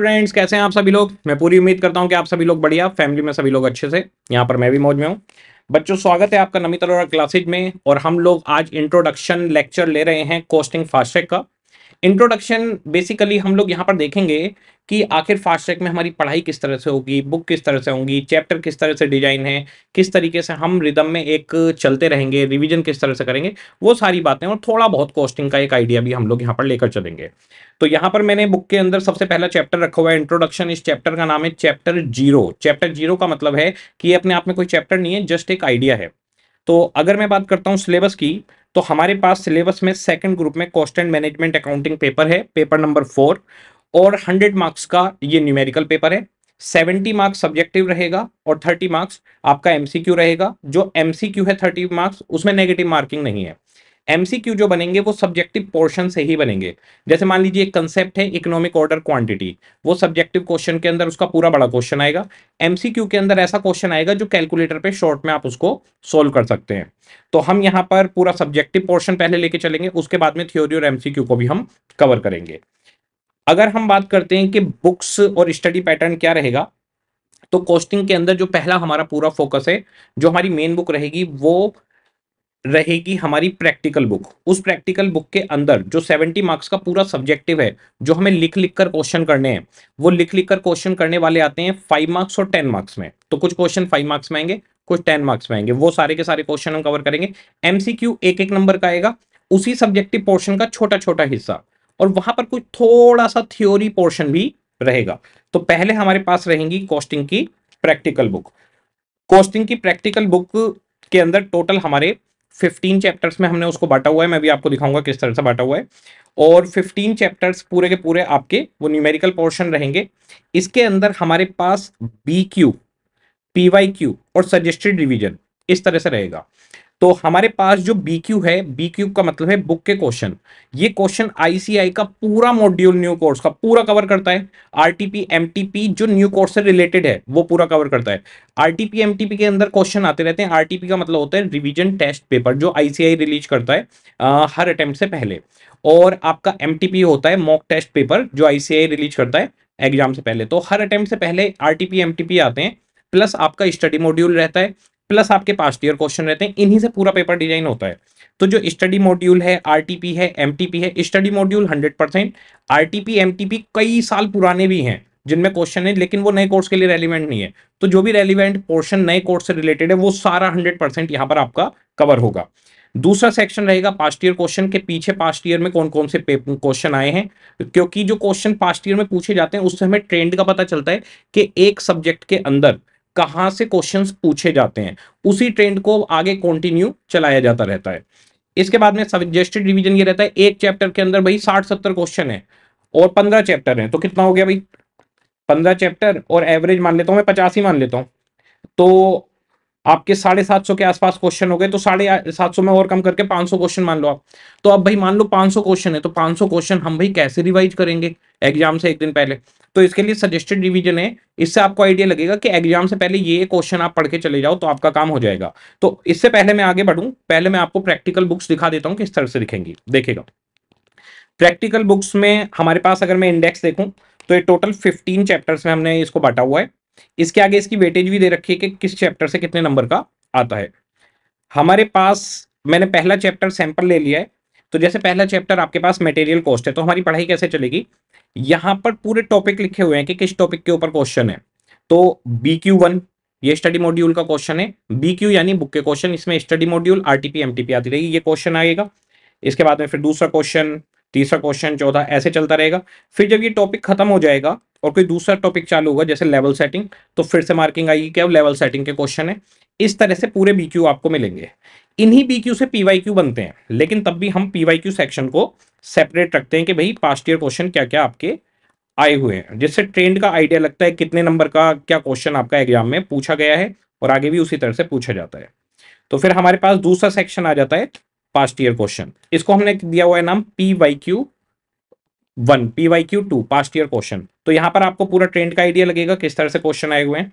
Friends कैसे हैं आप सभी लोग मैं पूरी उम्मीद करता हूं कि आप सभी लोग बढ़िया फैमिली में सभी लोग अच्छे से यहाँ पर मैं भी मौज में हूँ बच्चों स्वागत है आपका नमित क्लासेज में और हम लोग आज इंट्रोडक्शन लेक्चर ले रहे हैं कोस्टिंग फास्टैग का इंट्रोडक्शन बेसिकली हम लोग यहाँ पर देखेंगे कि आखिर फास्ट ट्रैक में हमारी पढ़ाई किस तरह से होगी बुक किस तरह से होंगी चैप्टर किस तरह से डिजाइन है किस तरीके से हम रिदम में एक चलते रहेंगे रिवीजन किस तरह से करेंगे वो सारी बातें और थोड़ा बहुत कॉस्टिंग का एक आइडिया भी हम लोग यहाँ पर लेकर चलेंगे तो यहाँ पर मैंने बुक के अंदर सबसे पहला चैप्टर रखा हुआ है इंट्रोडक्शन इस चैप्टर का नाम है चैप्टर जीरो चैप्टर जीरो का मतलब है कि अपने आप में कोई चैप्टर नहीं है जस्ट एक आइडिया है तो अगर मैं बात करता हूँ सिलेबस की तो हमारे पास सिलेबस में सेकंड ग्रुप में cost and management accounting paper है पेपर नंबर फोर और हंड्रेड मार्क्स का ये न्यूमेरिकल पेपर है सेवेंटी मार्क्स सब्जेक्टिव रहेगा और थर्टी मार्क्स आपका एमसीक्यू रहेगा जो एमसीक्यू है थर्टी मार्क्स उसमें नेगेटिव मार्किंग नहीं है एमसीक्यू जो बनेंगे वो सब्जेक्टिव पोर्शन से ही बनेंगे जैसे मान लीजिए एक कंसेप्ट है इकोनॉमिक ऑर्डर क्वांटिटी वो सब्जेक्टिव क्वेश्चन के अंदर उसका पूरा बड़ा क्वेश्चन आएगा एमसीक्यू के अंदर ऐसा क्वेश्चन आएगा जो कैलकुलेटर पे शॉर्ट में आप उसको सोल्व कर सकते हैं तो हम यहाँ पर पूरा सब्जेक्टिव पोर्शन पहले लेके चलेंगे उसके बाद में थ्योरी और एमसीक्यू को भी हम कवर करेंगे अगर हम बात करते हैं कि बुक्स और स्टडी पैटर्न क्या रहेगा तो कोस्टिंग के अंदर जो पहला हमारा पूरा फोकस है जो हमारी मेन बुक रहेगी वो रहेगी हमारी प्रैक्टिकल बुक उस प्रैक्टिकल बुक के अंदर जो 70 मार्क्स का पूरा सब्जेक्टिव है जो हमें लिख लिख कर क्वेश्चन करने हैं वो लिख लिख कर क्वेश्चन करने वाले आते हैं फाइव मार्क्स और टेन मार्क्स में तो कुछ क्वेश्चन फाइव मार्क्स में आएंगे कुछ टेन मार्क्स में आएंगे वो सारे के सारे क्वेश्चन हम कवर करेंगे एमसीक्यू एक एक नंबर का आएगा उसी सब्जेक्टिव पोर्शन का छोटा छोटा हिस्सा और वहां पर कुछ थोड़ा सा थ्योरी पोर्शन भी रहेगा तो पहले हमारे पास रहेंगी कॉस्टिंग की प्रैक्टिकल बुक कॉस्टिंग की प्रैक्टिकल बुक के अंदर टोटल हमारे फिफ्टीन चैप्टर्स में हमने उसको बांटा हुआ है मैं भी आपको दिखाऊंगा किस तरह से बांटा हुआ है और फिफ्टीन चैप्टर्स पूरे के पूरे आपके वो न्यूमेरिकल पोर्शन रहेंगे इसके अंदर हमारे पास B Q P Y Q और सजेस्टेड रिविजन इस तरह से रहेगा तो हमारे पास जो बी क्यू है बी क्यू का मतलब है बुक के क्वेश्चन ये क्वेश्चन आईसीआई का पूरा मॉड्यूल न्यू कोर्स का पूरा कवर करता है आरटीपी एमटीपी जो न्यू कोर्स से रिलेटेड है वो पूरा कवर करता है आरटीपी एमटीपी के अंदर क्वेश्चन आते रहते हैं आरटीपी का मतलब होता है रिविजन टेस्ट पेपर जो आईसीआई रिलीज करता है आ, हर अटेम्प्ट से पहले और आपका पी होता है मॉक टेस्ट पेपर जो आईसीआई रिलीज करता है एग्जाम से पहले तो हर अटेम्प्ट से पहले आर एमटीपी आते हैं प्लस आपका स्टडी मॉड्यूल रहता है प्लस आपके पास्ट ईयर क्वेश्चन रहते हैं इन्हीं से पूरा पेपर डिजाइन होता है तो जो स्टडी मॉड्यूल है आरटीपी है एमटीपी है study module 100 percent RTP MTP कई साल पुराने भी हैं जिनमें क्वेश्चन है लेकिन वो नए कोर्स के लिए रेलिवेंट नहीं है तो जो भी रेलिवेंट पोर्शन नए कोर्स से रिलेटेड है वो सारा हंड्रेड परसेंट यहाँ पर आपका कवर होगा दूसरा सेक्शन रहेगा पास्ट ईयर क्वेश्चन के पीछे पास्ट ईयर में कौन कौन से क्वेश्चन आए हैं क्योंकि जो क्वेश्चन पास्ट ईयर में पूछे जाते हैं उससे हमें ट्रेंड का पता चलता है कि एक सब्जेक्ट के अंदर कहां से क्वेश्चंस पूछे जाते हैं उसी ट्रेंड को आगे कंटिन्यू चलाया जाता रहता है इसके बाद में सजेस्टेड रिवीजन ये रहता है एक चैप्टर के अंदर भाई साठ सत्तर क्वेश्चन है और पंद्रह चैप्टर हैं तो कितना हो गया भाई पंद्रह चैप्टर और एवरेज मान लेता हूँ मैं पचास ही मान लेता हूँ तो आपके साढ़े सात सौ के आसपास क्वेश्चन हो गए तो साढ़े सात सौ में और कम करके पांच सौ क्वेश्चन मान लो आप तो अब भाई मान लो पांच सौ क्वेश्चन है तो पांच सौ क्वेश्चन हम भाई कैसे रिवाइज करेंगे एग्जाम से एक दिन पहले तो इसके लिए सजेस्टेड रिविजन है इससे आपको आइडिया लगेगा कि एग्जाम से पहले ये क्वेश्चन आप पढ़ के चले जाओ तो आपका काम हो जाएगा तो इससे पहले मैं आगे बढ़ू पहले मैं आपको प्रैक्टिकल बुक्स दिखा देता हूँ किस तरह से दिखेंगी देखेगा प्रैक्टिकल बुक्स में हमारे पास अगर मैं इंडेक्स देखूं तो ये टोटल 15 चैप्टर्स में हमने इसको बांटा हुआ है इसके आगे इसकी वेटेज भी दे रखी है कि किस चैप्टर से कितने नंबर का आता है हमारे पास मैंने पहला चैप्टर सैंपल ले लिया है तो जैसे पहला चैप्टर आपके पास मटेरियल कॉस्ट है तो हमारी पढ़ाई कैसे चलेगी यहाँ पर पूरे टॉपिक लिखे हुए हैं कि किस टॉपिक के ऊपर क्वेश्चन है तो बी क्यू वन ये स्टडी मॉड्यूल का क्वेश्चन है बी क्यू यानी बुक के क्वेश्चन इसमें स्टडी मॉड्यूल आरटीपी एमटीपी आती रहेगी ये क्वेश्चन आएगा इसके बाद में फिर दूसरा क्वेश्चन तीसरा क्वेश्चन चौथा ऐसे चलता रहेगा फिर जब ये टॉपिक खत्म हो जाएगा और कोई दूसरा टॉपिक चालू होगा जैसे लेवल सेटिंग तो फिर से मार्किंग आएगी क्या लेवल सेटिंग के क्वेश्चन है इस तरह से पूरे बी आपको मिलेंगे इन्हीं बी से पी बनते हैं लेकिन तब भी हम पी सेक्शन को सेपरेट रखते हैं कि भाई पास्ट ईयर क्वेश्चन क्या क्या आपके आए हुए हैं जिससे ट्रेंड का आइडिया लगता है कितने नंबर का क्या क्वेश्चन आपका एग्जाम में पूछा गया है और आगे भी उसी तरह से पूछा जाता है तो फिर हमारे पास दूसरा सेक्शन आ जाता है पास्ट ईयर क्वेश्चन इसको हमने दिया हुआ है नाम P Y Q one P Y Q two past year question तो यहाँ पर आपको पूरा ट्रेंड का आइडिया लगेगा किस तरह से क्वेश्चन आए हुए हैं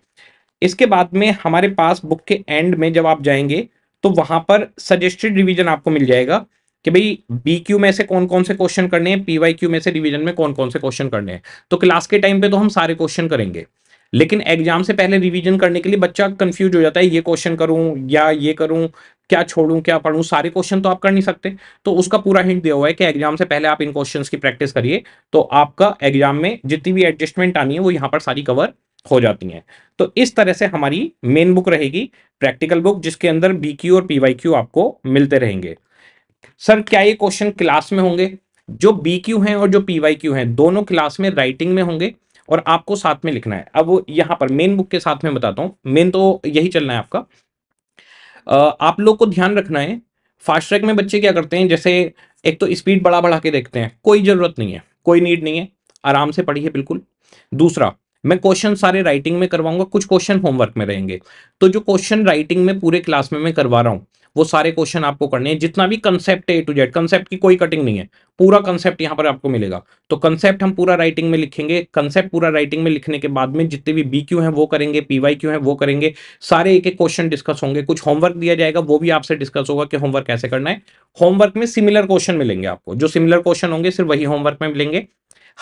इसके बाद में हमारे पास बुक के एंड में जब आप जाएंगे तो वहां पर सजेस्टेड रिवीजन आपको मिल जाएगा कि भाई बी क्यू में से कौन कौन से क्वेश्चन करने हैं पी वाई क्यू में से रिवीजन में कौन कौन से क्वेश्चन करने हैं तो क्लास के टाइम पे तो हम सारे क्वेश्चन करेंगे लेकिन एग्जाम से पहले रिवीजन करने के लिए बच्चा कंफ्यूज हो जाता है ये क्वेश्चन करूं या ये करूं क्या छोड़ूं क्या पढ़ूं सारे क्वेश्चन तो आप कर नहीं सकते तो उसका पूरा हिंट दिया हुआ है कि एग्जाम से पहले आप इन क्वेश्चन की प्रैक्टिस करिए तो आपका एग्जाम में जितनी भी एडजस्टमेंट आनी है वो यहाँ पर सारी कवर हो जाती है तो इस तरह से हमारी मेन बुक रहेगी प्रैक्टिकल बुक जिसके अंदर बी क्यू और पी आपको मिलते रहेंगे सर क्या ये क्वेश्चन क्लास में होंगे जो बी क्यू है और जो क्यू है दोनों क्लास में राइटिंग में होंगे और आपको साथ में लिखना है अब यहाँ पर मेन बुक के साथ में बताता हूँ मेन तो यही चलना है आपका आप लोग को ध्यान रखना है फास्ट ट्रैक में बच्चे क्या करते हैं जैसे एक तो स्पीड बढ़ा बढ़ा के देखते हैं कोई ज़रूरत नहीं है कोई नीड नहीं है आराम से पढ़िए बिल्कुल दूसरा मैं क्वेश्चन सारे राइटिंग में करवाऊंगा कुछ क्वेश्चन होमवर्क में रहेंगे तो जो क्वेश्चन राइटिंग में पूरे क्लास में मैं करवा रहा हूँ वो सारे क्वेश्चन आपको करने हैं जितना भी कंसेप्ट है ए टू जेड कंसेप्ट की कोई कटिंग नहीं है पूरा कंसेप्ट यहाँ पर आपको मिलेगा तो कंसेप्ट हम पूरा राइटिंग में लिखेंगे कंसेप्ट पूरा राइटिंग में लिखने के बाद में जितने भी बी क्यू वो करेंगे पीवाई क्यू वो करेंगे सारे एक एक क्वेश्चन डिस्कस होंगे कुछ होमवर्क दिया जाएगा वो भी आपसे डिस्कस होगा कि होमवर्क कैसे करना है होमवर्क में सिमिलर क्वेश्चन मिलेंगे आपको जो सिमिलर क्वेश्चन होंगे सिर्फ वही होमवर्क में मिलेंगे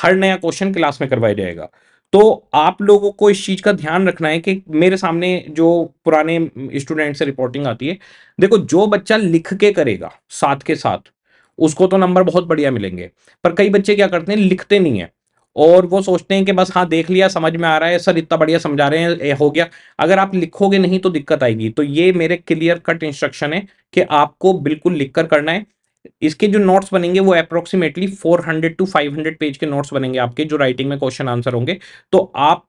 हर नया क्वेश्चन क्लास में करवाया जाएगा तो आप लोगों को इस चीज़ का ध्यान रखना है कि मेरे सामने जो पुराने स्टूडेंट से रिपोर्टिंग आती है देखो जो बच्चा लिख के करेगा साथ के साथ उसको तो नंबर बहुत बढ़िया मिलेंगे पर कई बच्चे क्या करते हैं लिखते नहीं है और वो सोचते हैं कि बस हाँ देख लिया समझ में आ रहा है सर इतना बढ़िया समझा रहे हैं हो गया अगर आप लिखोगे नहीं तो दिक्कत आएगी तो ये मेरे क्लियर कट इंस्ट्रक्शन है कि आपको बिल्कुल लिख कर करना है इसके जो नोट्स बनेंगे वो अप्रोक्सीमेटली 400 टू 500 पेज के नोट्स बनेंगे आपके जो राइटिंग में क्वेश्चन आंसर होंगे तो आप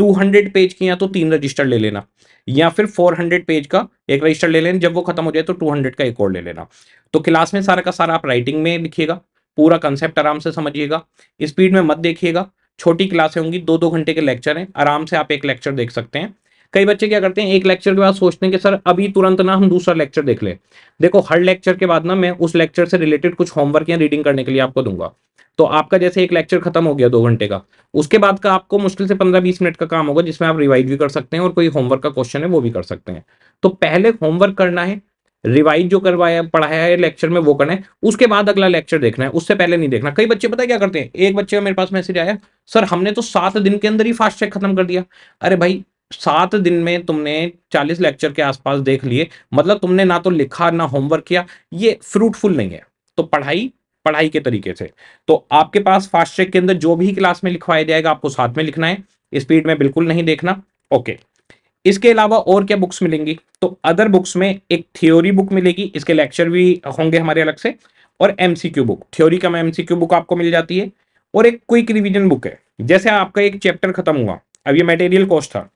200 पेज के या तो तीन रजिस्टर ले लेना या फिर 400 पेज का एक रजिस्टर ले लेना जब वो खत्म हो जाए तो 200 का एक और ले लेना तो क्लास में सारा का सारा आप राइटिंग में लिखिएगा पूरा कंसेप्ट आराम से समझिएगा स्पीड में मत देखिएगा छोटी क्लासें होंगी दो दो घंटे के लेक्चर हैं आराम से आप एक लेक्चर देख सकते हैं कई बच्चे क्या करते हैं एक लेक्चर के बाद सोचते हैं कि सर अभी तुरंत ना हम दूसरा लेक्चर देख ले देखो हर लेक्चर के बाद ना मैं उस लेक्चर से रिलेटेड कुछ होमवर्क या रीडिंग करने के लिए आपको दूंगा तो आपका जैसे एक लेक्चर खत्म हो गया दो घंटे का उसके बाद का आपको मुश्किल से पंद्रह बीस मिनट का काम होगा जिसमें आप रिवाइज भी कर सकते हैं और कोई होमवर्क का क्वेश्चन है वो भी कर सकते हैं तो पहले होमवर्क करना है रिवाइज जो करवाया पढ़ाया है लेक्चर में वो करना है उसके बाद अगला लेक्चर देखना है उससे पहले नहीं देखना कई बच्चे पता क्या करते हैं एक बच्चे का मेरे पास मैसेज आया सर हमने तो सात दिन के अंदर ही फास्ट ट्रैक खत्म कर दिया अरे भाई सात दिन में तुमने चालीस लेक्चर के आसपास देख लिए मतलब तुमने ना तो लिखा ना होमवर्क किया ये फ्रूटफुल नहीं है तो पढ़ाई पढ़ाई के तरीके से तो आपके पास फास्ट चेक के अंदर जो भी क्लास में लिखवाया जाएगा आपको साथ में लिखना है स्पीड में बिल्कुल नहीं देखना ओके इसके अलावा और क्या बुक्स मिलेंगी तो अदर बुक्स में एक थ्योरी बुक मिलेगी इसके लेक्चर भी होंगे हमारे अलग से और एमसीक्यू बुक थ्योरी का एमसीक्यू बुक आपको मिल जाती है और एक क्विक रिविजन बुक है जैसे आपका एक चैप्टर खत्म हुआ अब ये मेटेरियल कोर्स था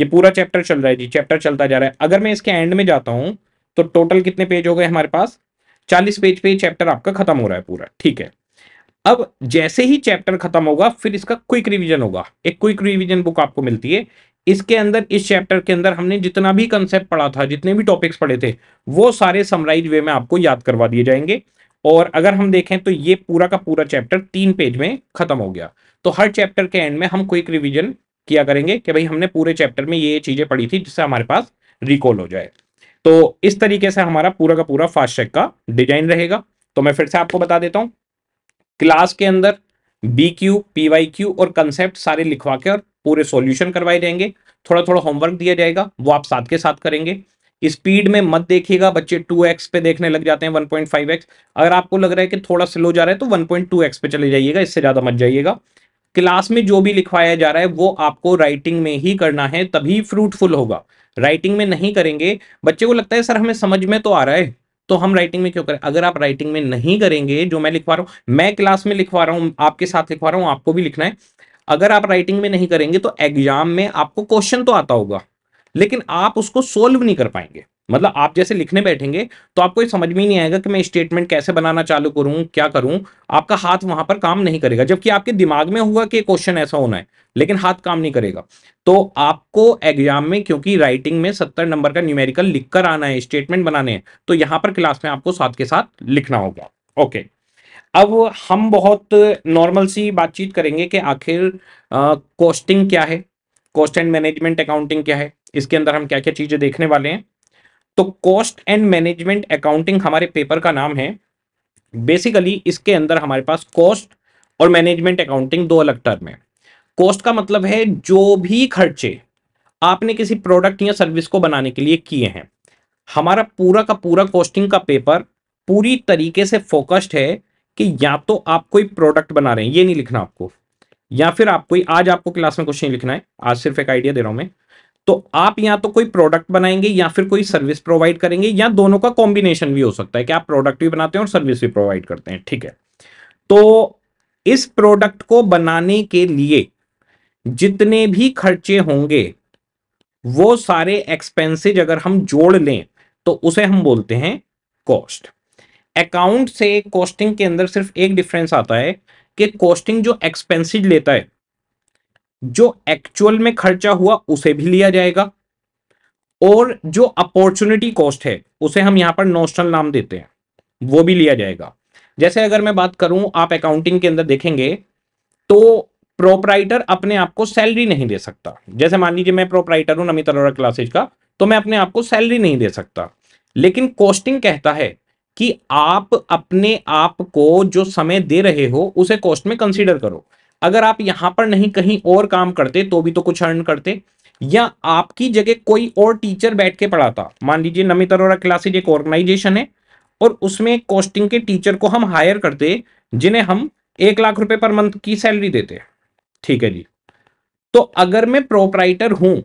ये पूरा चैप्टर चल रहा है जी चैप्टर चलता जा रहा है अगर मैं इसके एंड में जाता हूं तो टोटल कितने पेज हो गए हमारे पास चालीस पेज पे चैप्टर आपका खत्म हो रहा है पूरा ठीक है अब जैसे ही चैप्टर खत्म होगा फिर इसका क्विक रिविजन होगा एक क्विक रिविजन बुक आपको मिलती है इसके अंदर इस चैप्टर के अंदर हमने जितना भी कंसेप्ट पढ़ा था जितने भी टॉपिक्स पढ़े थे वो सारे समराइज वे में आपको याद करवा दिए जाएंगे और अगर हम देखें तो ये पूरा का पूरा चैप्टर तीन पेज में खत्म हो गया तो हर चैप्टर के एंड में हम क्विक रिवीजन किया करेंगे कि भाई हमने पूरे चैप्टर में ये चीजें पढ़ी थी जिससे हमारे पास रिकॉल हो जाए तो इस तरीके से हमारा पूरा का पूरा फास्ट चेक का डिजाइन रहेगा तो मैं फिर से आपको बता देता हूं क्लास के अंदर B Q P Y Q और कंसेप्ट सारे लिखवा के और पूरे सॉल्यूशन करवाए जाएंगे थोड़ा थोड़ा होमवर्क दिया जाएगा वो आप साथ के साथ करेंगे स्पीड में मत देखिएगा बच्चे 2x पे देखने लग जाते हैं 1.5x अगर आपको लग रहा है कि थोड़ा स्लो जा रहा है तो 1.2x पे चले जाइएगा इससे ज़्यादा मत जाइएगा क्लास में जो भी लिखवाया जा रहा है वो आपको राइटिंग में ही करना है तभी फ्रूटफुल होगा राइटिंग में नहीं करेंगे बच्चे को लगता है सर हमें समझ में तो आ रहा है तो हम राइटिंग में क्यों करें अगर आप राइटिंग में नहीं करेंगे जो मैं लिखवा रहा हूँ मैं क्लास में लिखवा रहा हूँ आपके साथ लिखवा रहा हूं आपको भी लिखना है अगर आप राइटिंग में नहीं करेंगे तो एग्जाम में आपको क्वेश्चन तो आता होगा लेकिन आप उसको सोल्व नहीं कर पाएंगे मतलब आप जैसे लिखने बैठेंगे तो आपको ये समझ में नहीं आएगा कि मैं स्टेटमेंट कैसे बनाना चालू करूं क्या करूं आपका हाथ वहां पर काम नहीं करेगा जबकि आपके दिमाग में होगा कि क्वेश्चन ऐसा होना है लेकिन हाथ काम नहीं करेगा तो आपको एग्जाम में क्योंकि राइटिंग में सत्तर नंबर का न्यूमेरिकल लिखकर आना है स्टेटमेंट बनाने हैं तो यहाँ पर क्लास में आपको साथ के साथ लिखना होगा ओके अब हम बहुत नॉर्मल सी बातचीत करेंगे कि आखिर कॉस्टिंग क्या है कॉस्ट एंड मैनेजमेंट अकाउंटिंग क्या है इसके अंदर हम क्या क्या चीज़ें देखने वाले हैं तो कॉस्ट एंड मैनेजमेंट अकाउंटिंग हमारे पेपर का नाम है बेसिकली इसके अंदर हमारे पास कॉस्ट और मैनेजमेंट अकाउंटिंग दो अलग टर्म है कॉस्ट का मतलब है जो भी खर्चे आपने किसी प्रोडक्ट या सर्विस को बनाने के लिए किए हैं हमारा पूरा का पूरा कॉस्टिंग का पेपर पूरी तरीके से फोकस्ड है कि या तो आप कोई प्रोडक्ट बना रहे हैं ये नहीं लिखना आपको या फिर आप कोई आज आपको क्लास में क्वेश्चन लिखना है आज सिर्फ एक आइडिया दे रहा हूं मैं तो आप या तो कोई प्रोडक्ट बनाएंगे या फिर कोई सर्विस प्रोवाइड करेंगे या दोनों का कॉम्बिनेशन भी हो सकता है कि आप प्रोडक्ट भी बनाते हैं और सर्विस भी प्रोवाइड करते हैं ठीक है तो इस प्रोडक्ट को बनाने के लिए जितने भी खर्चे होंगे वो सारे एक्सपेंसेज अगर हम जोड़ लें तो उसे हम बोलते हैं कॉस्ट अकाउंट से कॉस्टिंग के अंदर सिर्फ एक डिफरेंस आता है कि कॉस्टिंग जो एक्सपेंसिज लेता है जो एक्चुअल में खर्चा हुआ उसे भी लिया जाएगा और जो अपॉर्चुनिटी कॉस्ट है उसे हम यहाँ पर नोशनल नाम देते हैं वो भी लिया जाएगा जैसे अगर मैं बात करूं आप अकाउंटिंग के अंदर देखेंगे तो प्रोपराइटर अपने आप को सैलरी नहीं दे सकता जैसे मान लीजिए मैं प्रोपराइटर हूं नमित अरोरा क्लासेज का तो मैं अपने आप को सैलरी नहीं दे सकता लेकिन कॉस्टिंग कहता है कि आप अपने आप को जो समय दे रहे हो उसे कॉस्ट में कंसीडर करो अगर आप यहां पर नहीं कहीं और काम करते तो भी तो कुछ अर्न करते या आपकी जगह कोई और टीचर बैठ के पढ़ाता मान लीजिए नमित अरोरा क्लासेज एक ऑर्गेनाइजेशन है और उसमें कोस्टिंग के टीचर को हम हायर करते जिन्हें हम एक लाख रुपए पर मंथ की सैलरी देते ठीक है जी तो अगर मैं प्रोपराइटर हूं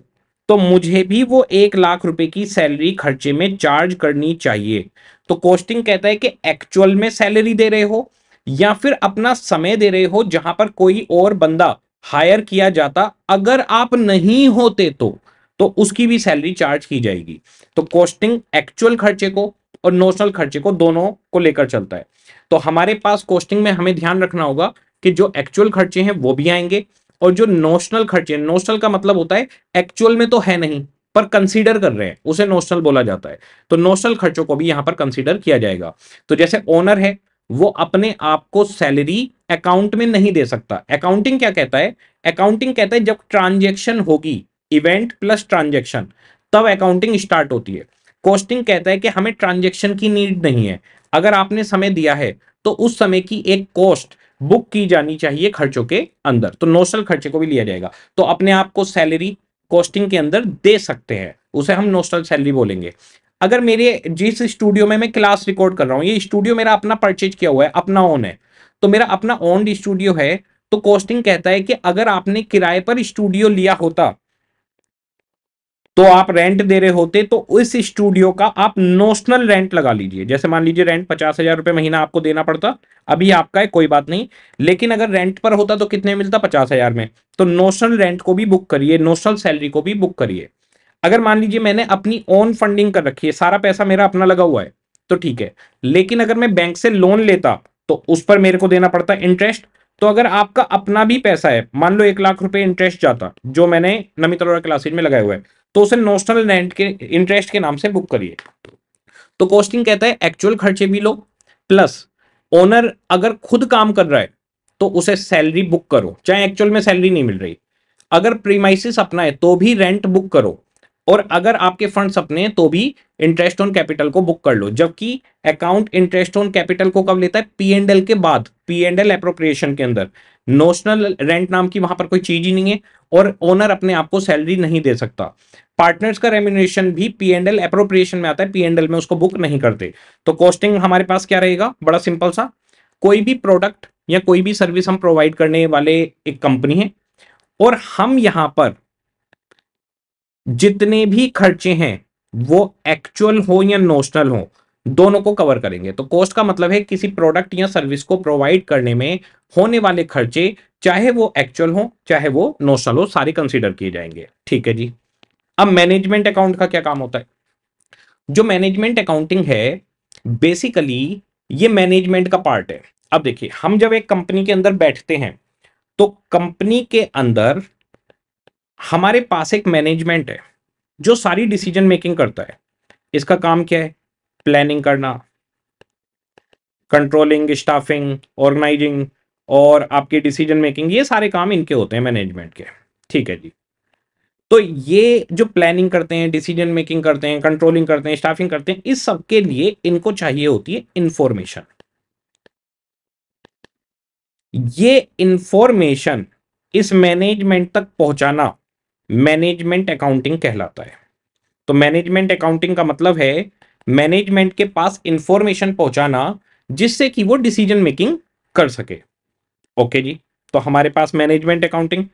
तो मुझे भी वो एक लाख रुपए की सैलरी खर्चे में चार्ज करनी चाहिए तो कोस्टिंग कहता है कि एक्चुअल में सैलरी दे रहे हो या फिर अपना समय दे रहे हो जहां पर कोई और बंदा हायर किया जाता अगर आप नहीं होते तो तो उसकी भी सैलरी चार्ज की जाएगी तो कॉस्टिंग एक्चुअल खर्चे को और नोशनल खर्चे को दोनों को लेकर चलता है तो हमारे पास कॉस्टिंग में हमें ध्यान रखना होगा कि जो एक्चुअल खर्चे हैं वो भी आएंगे और जो नोशनल खर्चे नोशनल का मतलब होता है एक्चुअल में तो है नहीं पर कंसीडर कर रहे हैं उसे नोशनल बोला जाता है तो नोशनल खर्चों को भी यहां पर कंसीडर किया जाएगा तो जैसे ओनर है वो अपने आप को सैलरी अकाउंट में नहीं दे सकता अकाउंटिंग क्या कहता है अकाउंटिंग कहता है जब ट्रांजेक्शन होगी इवेंट प्लस ट्रांजेक्शन तब अकाउंटिंग स्टार्ट होती है कॉस्टिंग कहता है कि हमें ट्रांजेक्शन की नीड नहीं है अगर आपने समय दिया है तो उस समय की एक कॉस्ट बुक की जानी चाहिए खर्चों के अंदर तो नोशनल खर्चे को भी लिया जाएगा तो अपने आप को सैलरी कॉस्टिंग के अंदर दे सकते हैं उसे हम नोशनल सैलरी बोलेंगे अगर मेरे जिस स्टूडियो में मैं क्लास रिकॉर्ड कर रहा हूँ ये स्टूडियो मेरा अपना परचेज किया हुआ है अपना ओन है तो मेरा अपना ओन स्टूडियो है तो कॉस्टिंग कहता है कि अगर आपने किराए पर स्टूडियो लिया होता तो आप रेंट दे रहे होते तो इस स्टूडियो का आप नोशनल रेंट लगा लीजिए जैसे मान लीजिए रेंट पचास हजार रुपए महीना आपको देना पड़ता अभी आपका है कोई बात नहीं लेकिन अगर रेंट पर होता तो कितने मिलता पचास हजार में तो नोशनल रेंट को भी बुक करिए नोशनल सैलरी को भी बुक करिए अगर मान लीजिए मैंने अपनी ओन फंडिंग कर रखी है सारा पैसा मेरा अपना लगा हुआ है तो ठीक है लेकिन अगर मैं बैंक से लोन लेता तो उस पर मेरे को देना पड़ता इंटरेस्ट तो अगर आपका अपना भी पैसा है मान लो एक लाख रुपए इंटरेस्ट जाता जो मैंने नमित क्लासेज में लगाया हुआ है तो उसे नोशनल रेंट के इंटरेस्ट के नाम से बुक करिए तो कॉस्टिंग कहता है एक्चुअल खर्चे भी लो प्लस ओनर अगर खुद काम कर रहा है तो उसे सैलरी बुक करो चाहे एक्चुअल में सैलरी नहीं मिल रही अगर प्रीमाइसिस अपना है तो भी रेंट बुक करो और अगर आपके फंड्स अपने तो भी इंटरेस्ट ऑन कैपिटल को बुक कर लो जबकि अकाउंट इंटरेस्ट ऑन कैपिटल को कब लेता है पी एंड एल के बाद पी एंड एल अप्रोप्रिएशन के अंदर नोशनल रेंट नाम की वहां पर कोई चीज ही नहीं है और ओनर अपने आप को सैलरी नहीं दे सकता पार्टनर्स का रेम्यूनेशन भी पी एंड एल अप्रोप्रिएशन में आता है पी एंड एल में उसको बुक नहीं करते तो कॉस्टिंग हमारे पास क्या रहेगा बड़ा सिंपल सा कोई भी प्रोडक्ट या कोई भी सर्विस हम प्रोवाइड करने वाले एक कंपनी है और हम यहां पर जितने भी खर्चे हैं वो एक्चुअल हो या नोशनल हो दोनों को कवर करेंगे तो कॉस्ट का मतलब है किसी प्रोडक्ट या सर्विस को प्रोवाइड करने में होने वाले खर्चे चाहे वो एक्चुअल हो चाहे वो नोशनल हो सारे कंसिडर किए जाएंगे ठीक है जी अब मैनेजमेंट अकाउंट का क्या काम होता है जो मैनेजमेंट अकाउंटिंग है बेसिकली ये मैनेजमेंट का पार्ट है अब देखिए हम जब एक कंपनी के अंदर बैठते हैं तो कंपनी के अंदर हमारे पास एक मैनेजमेंट है जो सारी डिसीजन मेकिंग करता है इसका काम क्या है प्लानिंग करना कंट्रोलिंग स्टाफिंग ऑर्गेनाइजिंग और आपके डिसीजन मेकिंग ये सारे काम इनके होते हैं मैनेजमेंट के ठीक है जी तो ये जो प्लानिंग करते हैं डिसीजन मेकिंग करते हैं कंट्रोलिंग करते हैं स्टाफिंग करते हैं इस सब के लिए इनको चाहिए होती है इंफॉर्मेशन ये इंफॉर्मेशन इस मैनेजमेंट तक पहुंचाना मैनेजमेंट अकाउंटिंग कहलाता है तो मैनेजमेंट अकाउंटिंग का मतलब है मैनेजमेंट के पास इंफॉर्मेशन पहुंचाना जिससे कि वो डिसीजन मेकिंग कर सके ओके जी तो हमारे पास management accounting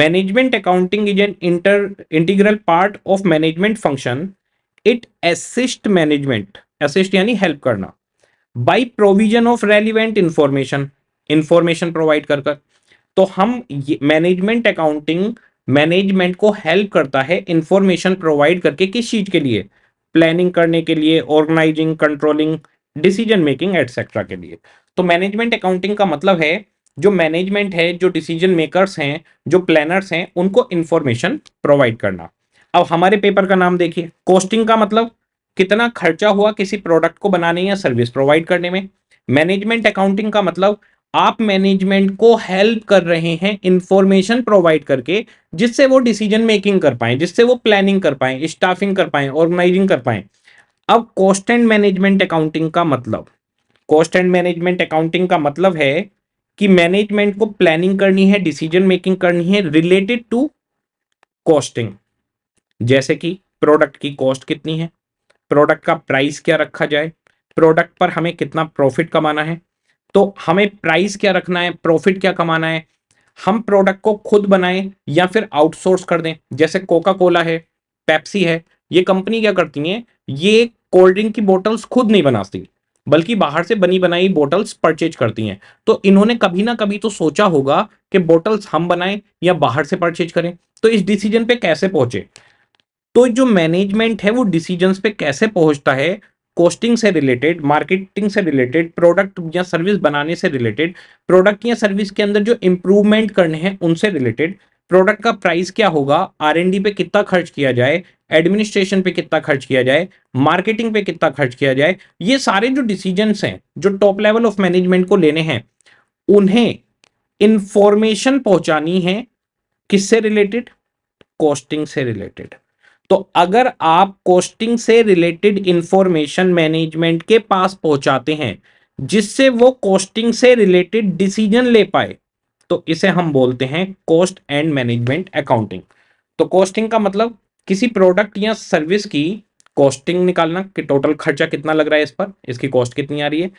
management accounting is an inter integral part of management function it assist management assist यानी हेल्प करना by provision of relevant information information provide कर कर तो हम मैनेजमेंट अकाउंटिंग मैनेजमेंट को हेल्प करता है इंफॉर्मेशन प्रोवाइड करके किस चीज के लिए प्लानिंग करने के लिए organising controlling decision making etcetera के लिए तो मैनेजमेंट अकाउंटिंग का मतलब है जो मैनेजमेंट है जो डिसीजन मेकर्स हैं जो प्लानर्स हैं उनको इंफॉर्मेशन प्रोवाइड करना अब हमारे पेपर का नाम देखिए कॉस्टिंग का मतलब कितना खर्चा हुआ किसी प्रोडक्ट को बनाने या सर्विस प्रोवाइड करने में मैनेजमेंट अकाउंटिंग का मतलब आप मैनेजमेंट को हेल्प कर रहे हैं इंफॉर्मेशन प्रोवाइड करके जिससे वो डिसीजन मेकिंग कर पाए जिससे वो प्लानिंग कर पाए स्टाफिंग कर पाए ऑर्गेनाइजिंग कर पाए अब कॉस्ट एंड मैनेजमेंट अकाउंटिंग का मतलब कॉस्ट एंड मैनेजमेंट अकाउंटिंग का मतलब है कि मैनेजमेंट को प्लानिंग करनी है डिसीजन मेकिंग करनी है रिलेटेड टू कॉस्टिंग जैसे कि प्रोडक्ट की कॉस्ट कितनी है प्रोडक्ट का प्राइस क्या रखा जाए प्रोडक्ट पर हमें कितना प्रॉफिट कमाना है तो हमें प्राइस क्या रखना है प्रॉफिट क्या कमाना है हम प्रोडक्ट को खुद बनाएं या फिर आउटसोर्स कर दें जैसे कोका कोला है पेप्सी है ये कंपनी क्या करती है ये कोल्ड ड्रिंक की बोटल्स खुद नहीं बनाती बल्कि बाहर से बनी बनाई बोटल्स परचेज करती हैं तो इन्होंने कभी ना कभी तो सोचा होगा कि बोटल्स हम बनाएं या बाहर से परचेज करें तो इस डिसीजन पे कैसे पहुंचे तो जो मैनेजमेंट है वो डिसीजन पे कैसे पहुंचता है कॉस्टिंग से रिलेटेड मार्केटिंग से रिलेटेड प्रोडक्ट या सर्विस बनाने से रिलेटेड प्रोडक्ट या सर्विस के अंदर जो इम्प्रूवमेंट करने हैं उनसे रिलेटेड प्रोडक्ट का प्राइस क्या होगा आर पे कितना खर्च किया जाए एडमिनिस्ट्रेशन पे कितना खर्च किया जाए मार्केटिंग पे कितना खर्च किया जाए ये सारे जो डिसीजंस हैं जो टॉप लेवल ऑफ मैनेजमेंट को लेने हैं उन्हें इंफॉर्मेशन पहुंचानी है किससे रिलेटेड कॉस्टिंग से रिलेटेड तो अगर आप कोस्टिंग से रिलेटेड इंफॉर्मेशन मैनेजमेंट के पास पहुंचाते हैं जिससे वो कोस्टिंग से रिलेटेड डिसीजन ले पाए तो इसे हम बोलते हैं कॉस्ट एंड मैनेजमेंट अकाउंटिंग तो कॉस्टिंग का मतलब किसी प्रोडक्ट या सर्विस की कॉस्टिंग निकालना कि टोटल खर्चा कितना लग रहा है इस पर इसकी कॉस्ट कितनी आ रही है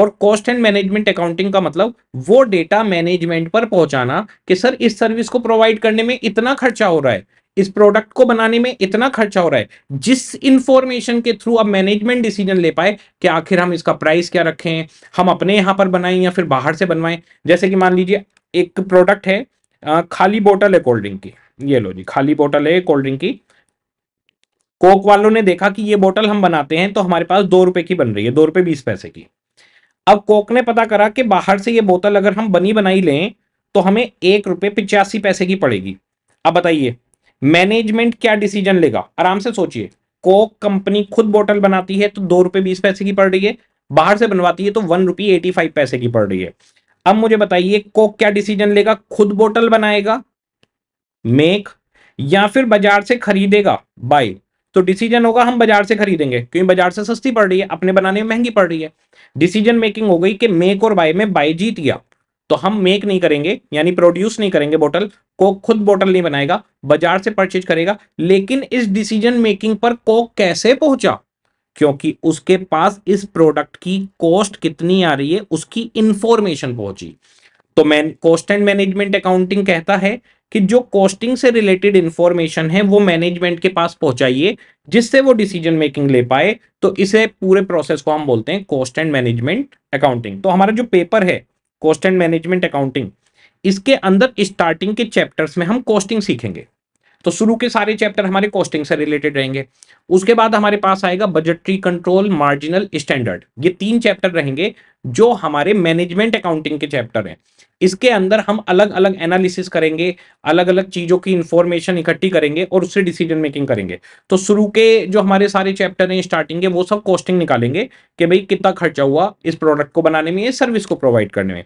और कॉस्ट एंड मैनेजमेंट अकाउंटिंग का मतलब वो डेटा मैनेजमेंट पर पहुंचाना कि सर इस सर्विस को प्रोवाइड करने में इतना खर्चा हो रहा है इस प्रोडक्ट को बनाने में इतना खर्चा हो रहा है जिस इंफॉर्मेशन के थ्रू अब मैनेजमेंट डिसीजन ले पाए कि आखिर हम इसका प्राइस क्या रखें हम अपने यहां पर बनाएं या फिर बाहर से बनवाएं जैसे कि मान लीजिए एक प्रोडक्ट है खाली बोतल है कोल्ड ड्रिंक की ये लो जी खाली बोतल है कोल्ड ड्रिंक की कोक वालों ने देखा कि ये बोतल हम बनाते हैं तो हमारे पास दो रुपए की बन रही है दो रुपए बीस पैसे की अब कोक ने पता करा कि बाहर से ये बोतल अगर हम बनी बनाई लें तो हमें एक रुपए पिचासी पैसे की पड़ेगी अब बताइए मैनेजमेंट क्या डिसीजन लेगा आराम से सोचिए कोक कंपनी खुद बोतल बनाती है तो दो रुपए बीस पैसे की पड़ रही है बाहर से बनवाती है तो वन रुपी एटी फाइव पैसे की पड़ रही है अब मुझे बताइए कोक क्या डिसीजन लेगा खुद बोतल बनाएगा मेक या फिर बाजार से खरीदेगा बाय तो डिसीजन होगा हम बाजार से खरीदेंगे क्योंकि बाजार से सस्ती पड़ रही है अपने बनाने में महंगी पड़ रही है डिसीजन मेकिंग हो गई कि मेक और बाय में बाय जीत गया तो हम मेक नहीं करेंगे यानी प्रोड्यूस नहीं करेंगे बोतल कोक खुद बोतल नहीं बनाएगा बाजार से परचेज करेगा लेकिन इस डिसीजन मेकिंग पर कोक कैसे पहुंचा क्योंकि उसके पास इस प्रोडक्ट की कॉस्ट कितनी आ रही है उसकी इंफॉर्मेशन पहुंची तो मैं कॉस्ट एंड मैनेजमेंट अकाउंटिंग कहता है कि जो कॉस्टिंग से रिलेटेड इंफॉर्मेशन है वो मैनेजमेंट के पास पहुंचाइए जिससे वो डिसीजन मेकिंग ले पाए तो इसे पूरे प्रोसेस को हम बोलते हैं कॉस्ट एंड मैनेजमेंट अकाउंटिंग तो हमारा जो पेपर है कॉस्ट एंड मैनेजमेंट अकाउंटिंग इसके अंदर स्टार्टिंग के चैप्टर्स में हम कॉस्टिंग सीखेंगे तो शुरू के सारे चैप्टर हमारे कॉस्टिंग से रिलेटेड रहेंगे उसके बाद हमारे पास आएगा बजटरी कंट्रोल मार्जिनल स्टैंडर्ड ये तीन चैप्टर रहेंगे जो हमारे मैनेजमेंट अकाउंटिंग के चैप्टर हैं इसके अंदर हम अलग अलग एनालिसिस करेंगे अलग अलग चीज़ों की इंफॉर्मेशन इकट्ठी करेंगे और उससे डिसीजन मेकिंग करेंगे तो शुरू के जो हमारे सारे चैप्टर हैं स्टार्टिंग के वो सब कॉस्टिंग निकालेंगे कि भाई कितना खर्चा हुआ इस प्रोडक्ट को बनाने में या सर्विस को प्रोवाइड करने में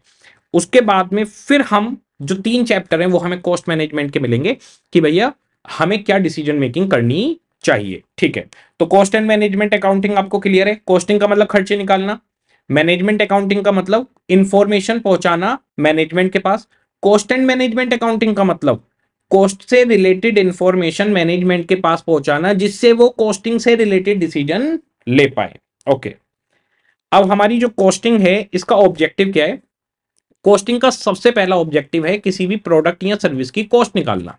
उसके बाद में फिर हम जो तीन चैप्टर हैं वो हमें कॉस्ट मैनेजमेंट के मिलेंगे कि भैया हमें क्या डिसीजन मेकिंग करनी चाहिए ठीक है तो कॉस्ट एंड मैनेजमेंट अकाउंटिंग आपको क्लियर है कॉस्टिंग का मतलब खर्चे निकालना मैनेजमेंट अकाउंटिंग का मतलब इंफॉर्मेशन पहुंचाना मैनेजमेंट के पास कॉस्ट एंड मैनेजमेंट अकाउंटिंग का मतलब कॉस्ट से रिलेटेड इंफॉर्मेशन मैनेजमेंट के पास पहुंचाना जिससे वो कॉस्टिंग से रिलेटेड डिसीजन ले पाए ओके okay. अब हमारी जो कॉस्टिंग है इसका ऑब्जेक्टिव क्या है कॉस्टिंग का सबसे पहला ऑब्जेक्टिव है किसी भी प्रोडक्ट या सर्विस की कॉस्ट निकालना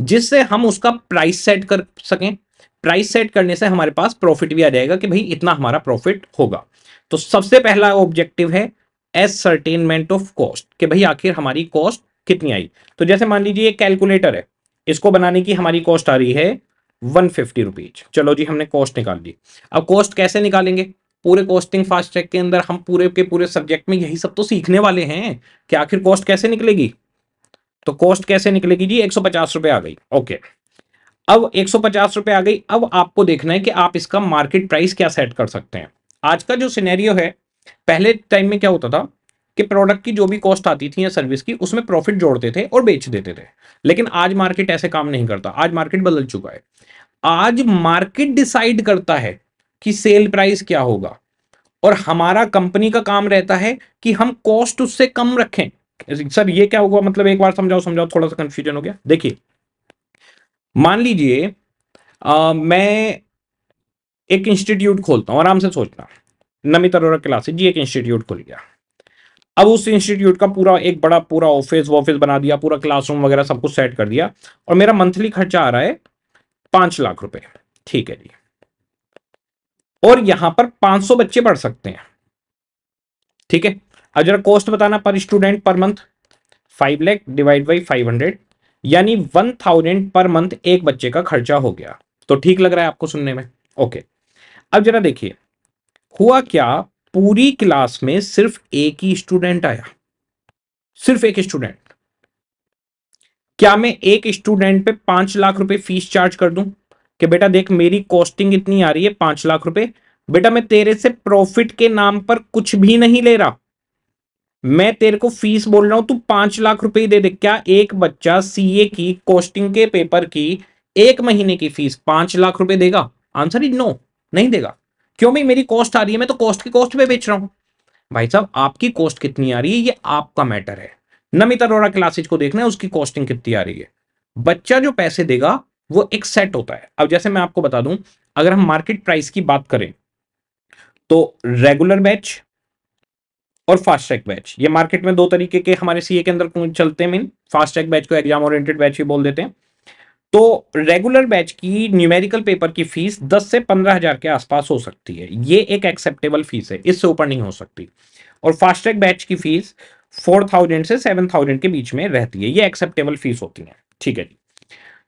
जिससे हम उसका प्राइस सेट कर सकें प्राइस सेट करने से हमारे पास प्रॉफिट भी आ जाएगा कि भाई इतना हमारा प्रॉफिट होगा तो सबसे पहला ऑब्जेक्टिव है एस सर्टेनमेंट ऑफ कॉस्ट कि भाई आखिर हमारी कॉस्ट कितनी आई तो जैसे मान लीजिए ये कैलकुलेटर है इसको बनाने की हमारी कॉस्ट आ रही है वन फिफ्टी रुपीज चलो जी हमने कॉस्ट निकाल दी अब कॉस्ट कैसे निकालेंगे पूरे कॉस्टिंग फास्ट ट्रैक के अंदर हम पूरे के पूरे सब्जेक्ट में यही सब तो सीखने वाले हैं कि आखिर कॉस्ट कैसे निकलेगी तो कॉस्ट कैसे निकलेगी जी एक सौ आ गई ओके अब एक सौ आ गई अब आपको देखना है कि आप इसका मार्केट प्राइस क्या सेट कर सकते हैं आज का जो सिनेरियो है पहले टाइम में क्या होता था कि प्रोडक्ट की जो भी कॉस्ट आती थी या सर्विस की उसमें प्रॉफिट जोड़ते थे और बेच देते थे लेकिन आज मार्केट ऐसे काम नहीं करता आज मार्केट बदल चुका है आज मार्केट डिसाइड करता है कि सेल प्राइस क्या होगा और हमारा कंपनी का काम रहता है कि हम कॉस्ट उससे कम रखें सर ये क्या होगा मतलब एक बार समझाओ समझाओ थोड़ा सा कंफ्यूजन हो गया देखिए मान लीजिए मैं एक इंस्टीट्यूट खोलता हूं आराम से सोचना नमित अरोरा क्लासेज जी एक इंस्टीट्यूट खोल गया अब उस इंस्टीट्यूट का पूरा एक बड़ा पूरा ऑफिस वॉफिस बना दिया पूरा क्लासरूम वगैरह सब कुछ सेट कर दिया और मेरा मंथली खर्चा आ रहा है पांच लाख रुपए ठीक है जी और यहां पर 500 बच्चे पढ़ सकते हैं ठीक है अब जरा कॉस्ट बताना per student per month five lakh divide by five hundred यानी वन थाउजेंड पर मंथ एक बच्चे का खर्चा हो गया तो ठीक लग रहा है आपको सुनने में ओके अब जरा देखिए हुआ क्या पूरी क्लास में सिर्फ एक ही स्टूडेंट आया सिर्फ एक स्टूडेंट क्या मैं एक स्टूडेंट पे पांच लाख रुपए फीस चार्ज कर दूं कि बेटा देख मेरी कॉस्टिंग इतनी आ रही है पांच लाख रुपए बेटा मैं तेरे से प्रॉफिट के नाम पर कुछ भी नहीं ले रहा मैं तेरे को फीस बोल रहा हूं तू पांच लाख रुपए दे दे क्या एक बच्चा सीए की कोस्टिंग के पेपर की एक महीने की फीस पांच लाख रुपए देगा आंसर इज नो नहीं देगा क्यों भाई मेरी कॉस्ट आ रही है मैं तो कॉस्ट की कॉस्ट पे बेच रहा हूं भाई साहब आपकी कॉस्ट कितनी आ रही है ये आपका मैटर है नमित अरोरा क्लासेज को देखना है उसकी कॉस्टिंग कितनी आ रही है बच्चा जो पैसे देगा वो एक सेट होता है अब जैसे मैं आपको बता दूं अगर हम मार्केट प्राइस की बात करें तो रेगुलर बैच और फास्ट ट्रैक बैच ये मार्केट में दो तरीके के हमारे सीए के अंदर चलते हैं फास्ट ट्रैक बैच को एग्जाम ओरिएंटेड बैच भी बोल देते हैं तो रेगुलर बैच की न्यूमेरिकल पेपर की फीस 10 से 15,000 के आसपास हो सकती है ये एक एक्सेप्टेबल फीस है इससे ऊपर नहीं हो सकती और फास्ट ट्रैक बैच की फीस 4,000 से 7,000 के बीच में रहती है ये एक्सेप्टेबल फीस होती है ठीक है जी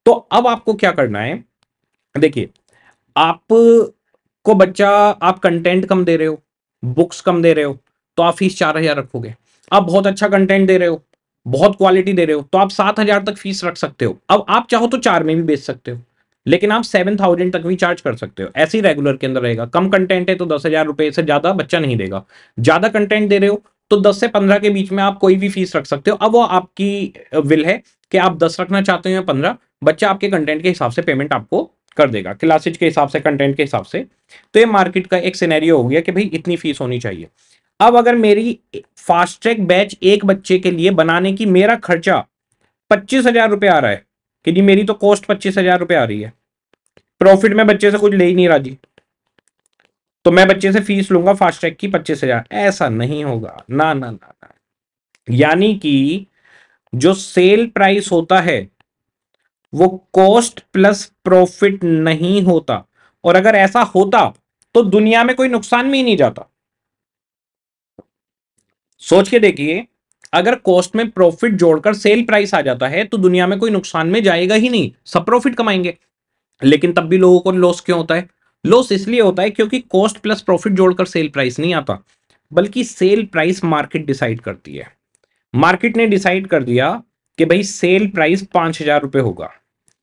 तो अब आपको क्या करना है देखिए आप को बच्चा आप कंटेंट कम दे रहे हो बुक्स कम दे रहे हो तो आप फीस चार हजार रखोगे आप बहुत अच्छा कंटेंट दे रहे हो बहुत क्वालिटी दे रहे हो तो आप सात हजार तक फीस रख सकते हो अब आप चाहो तो चार में भी बेच सकते हो लेकिन आप सेवन थाउजेंड तक भी चार्ज कर सकते हो ऐसे ही रेगुलर के अंदर रहेगा कम कंटेंट है तो दस हजार रुपए से ज्यादा बच्चा नहीं देगा ज्यादा कंटेंट दे रहे हो तो दस से पंद्रह के बीच में आप कोई भी फीस रख सकते हो अब वो आपकी विल है कि आप दस रखना चाहते हो या पंद्रह बच्चा आपके कंटेंट के हिसाब से पेमेंट आपको कर देगा क्लासेज के हिसाब से कंटेंट के हिसाब से तो ये मार्केट का एक सिनेरियो हो गया कि भाई इतनी फीस होनी चाहिए अब अगर मेरी फास्ट ट्रैक बैच एक बच्चे के लिए बनाने की मेरा खर्चा पच्चीस हजार रुपये आ रहा है कि जी मेरी तो कॉस्ट पच्चीस हजार रुपये आ रही है प्रॉफिट में बच्चे से कुछ ले ही नहीं रहा जी तो मैं बच्चे से फीस लूंगा फास्ट ट्रैक की पच्चीस हजार ऐसा नहीं होगा ना ना ना ना यानी कि जो सेल प्राइस होता है वो कॉस्ट प्लस प्रॉफिट नहीं होता और अगर ऐसा होता तो दुनिया में कोई नुकसान भी नहीं जाता सोच के देखिए अगर कॉस्ट में प्रॉफिट जोड़कर सेल प्राइस आ जाता है तो दुनिया में कोई नुकसान में जाएगा ही नहीं सब प्रॉफिट कमाएंगे लेकिन तब भी लोगों को लॉस क्यों होता है लॉस इसलिए होता है क्योंकि कॉस्ट प्लस प्रॉफिट जोड़कर सेल प्राइस नहीं आता बल्कि सेल प्राइस मार्केट डिसाइड करती है मार्केट ने डिसाइड कर दिया कि भाई सेल प्राइस पांच हजार रुपए होगा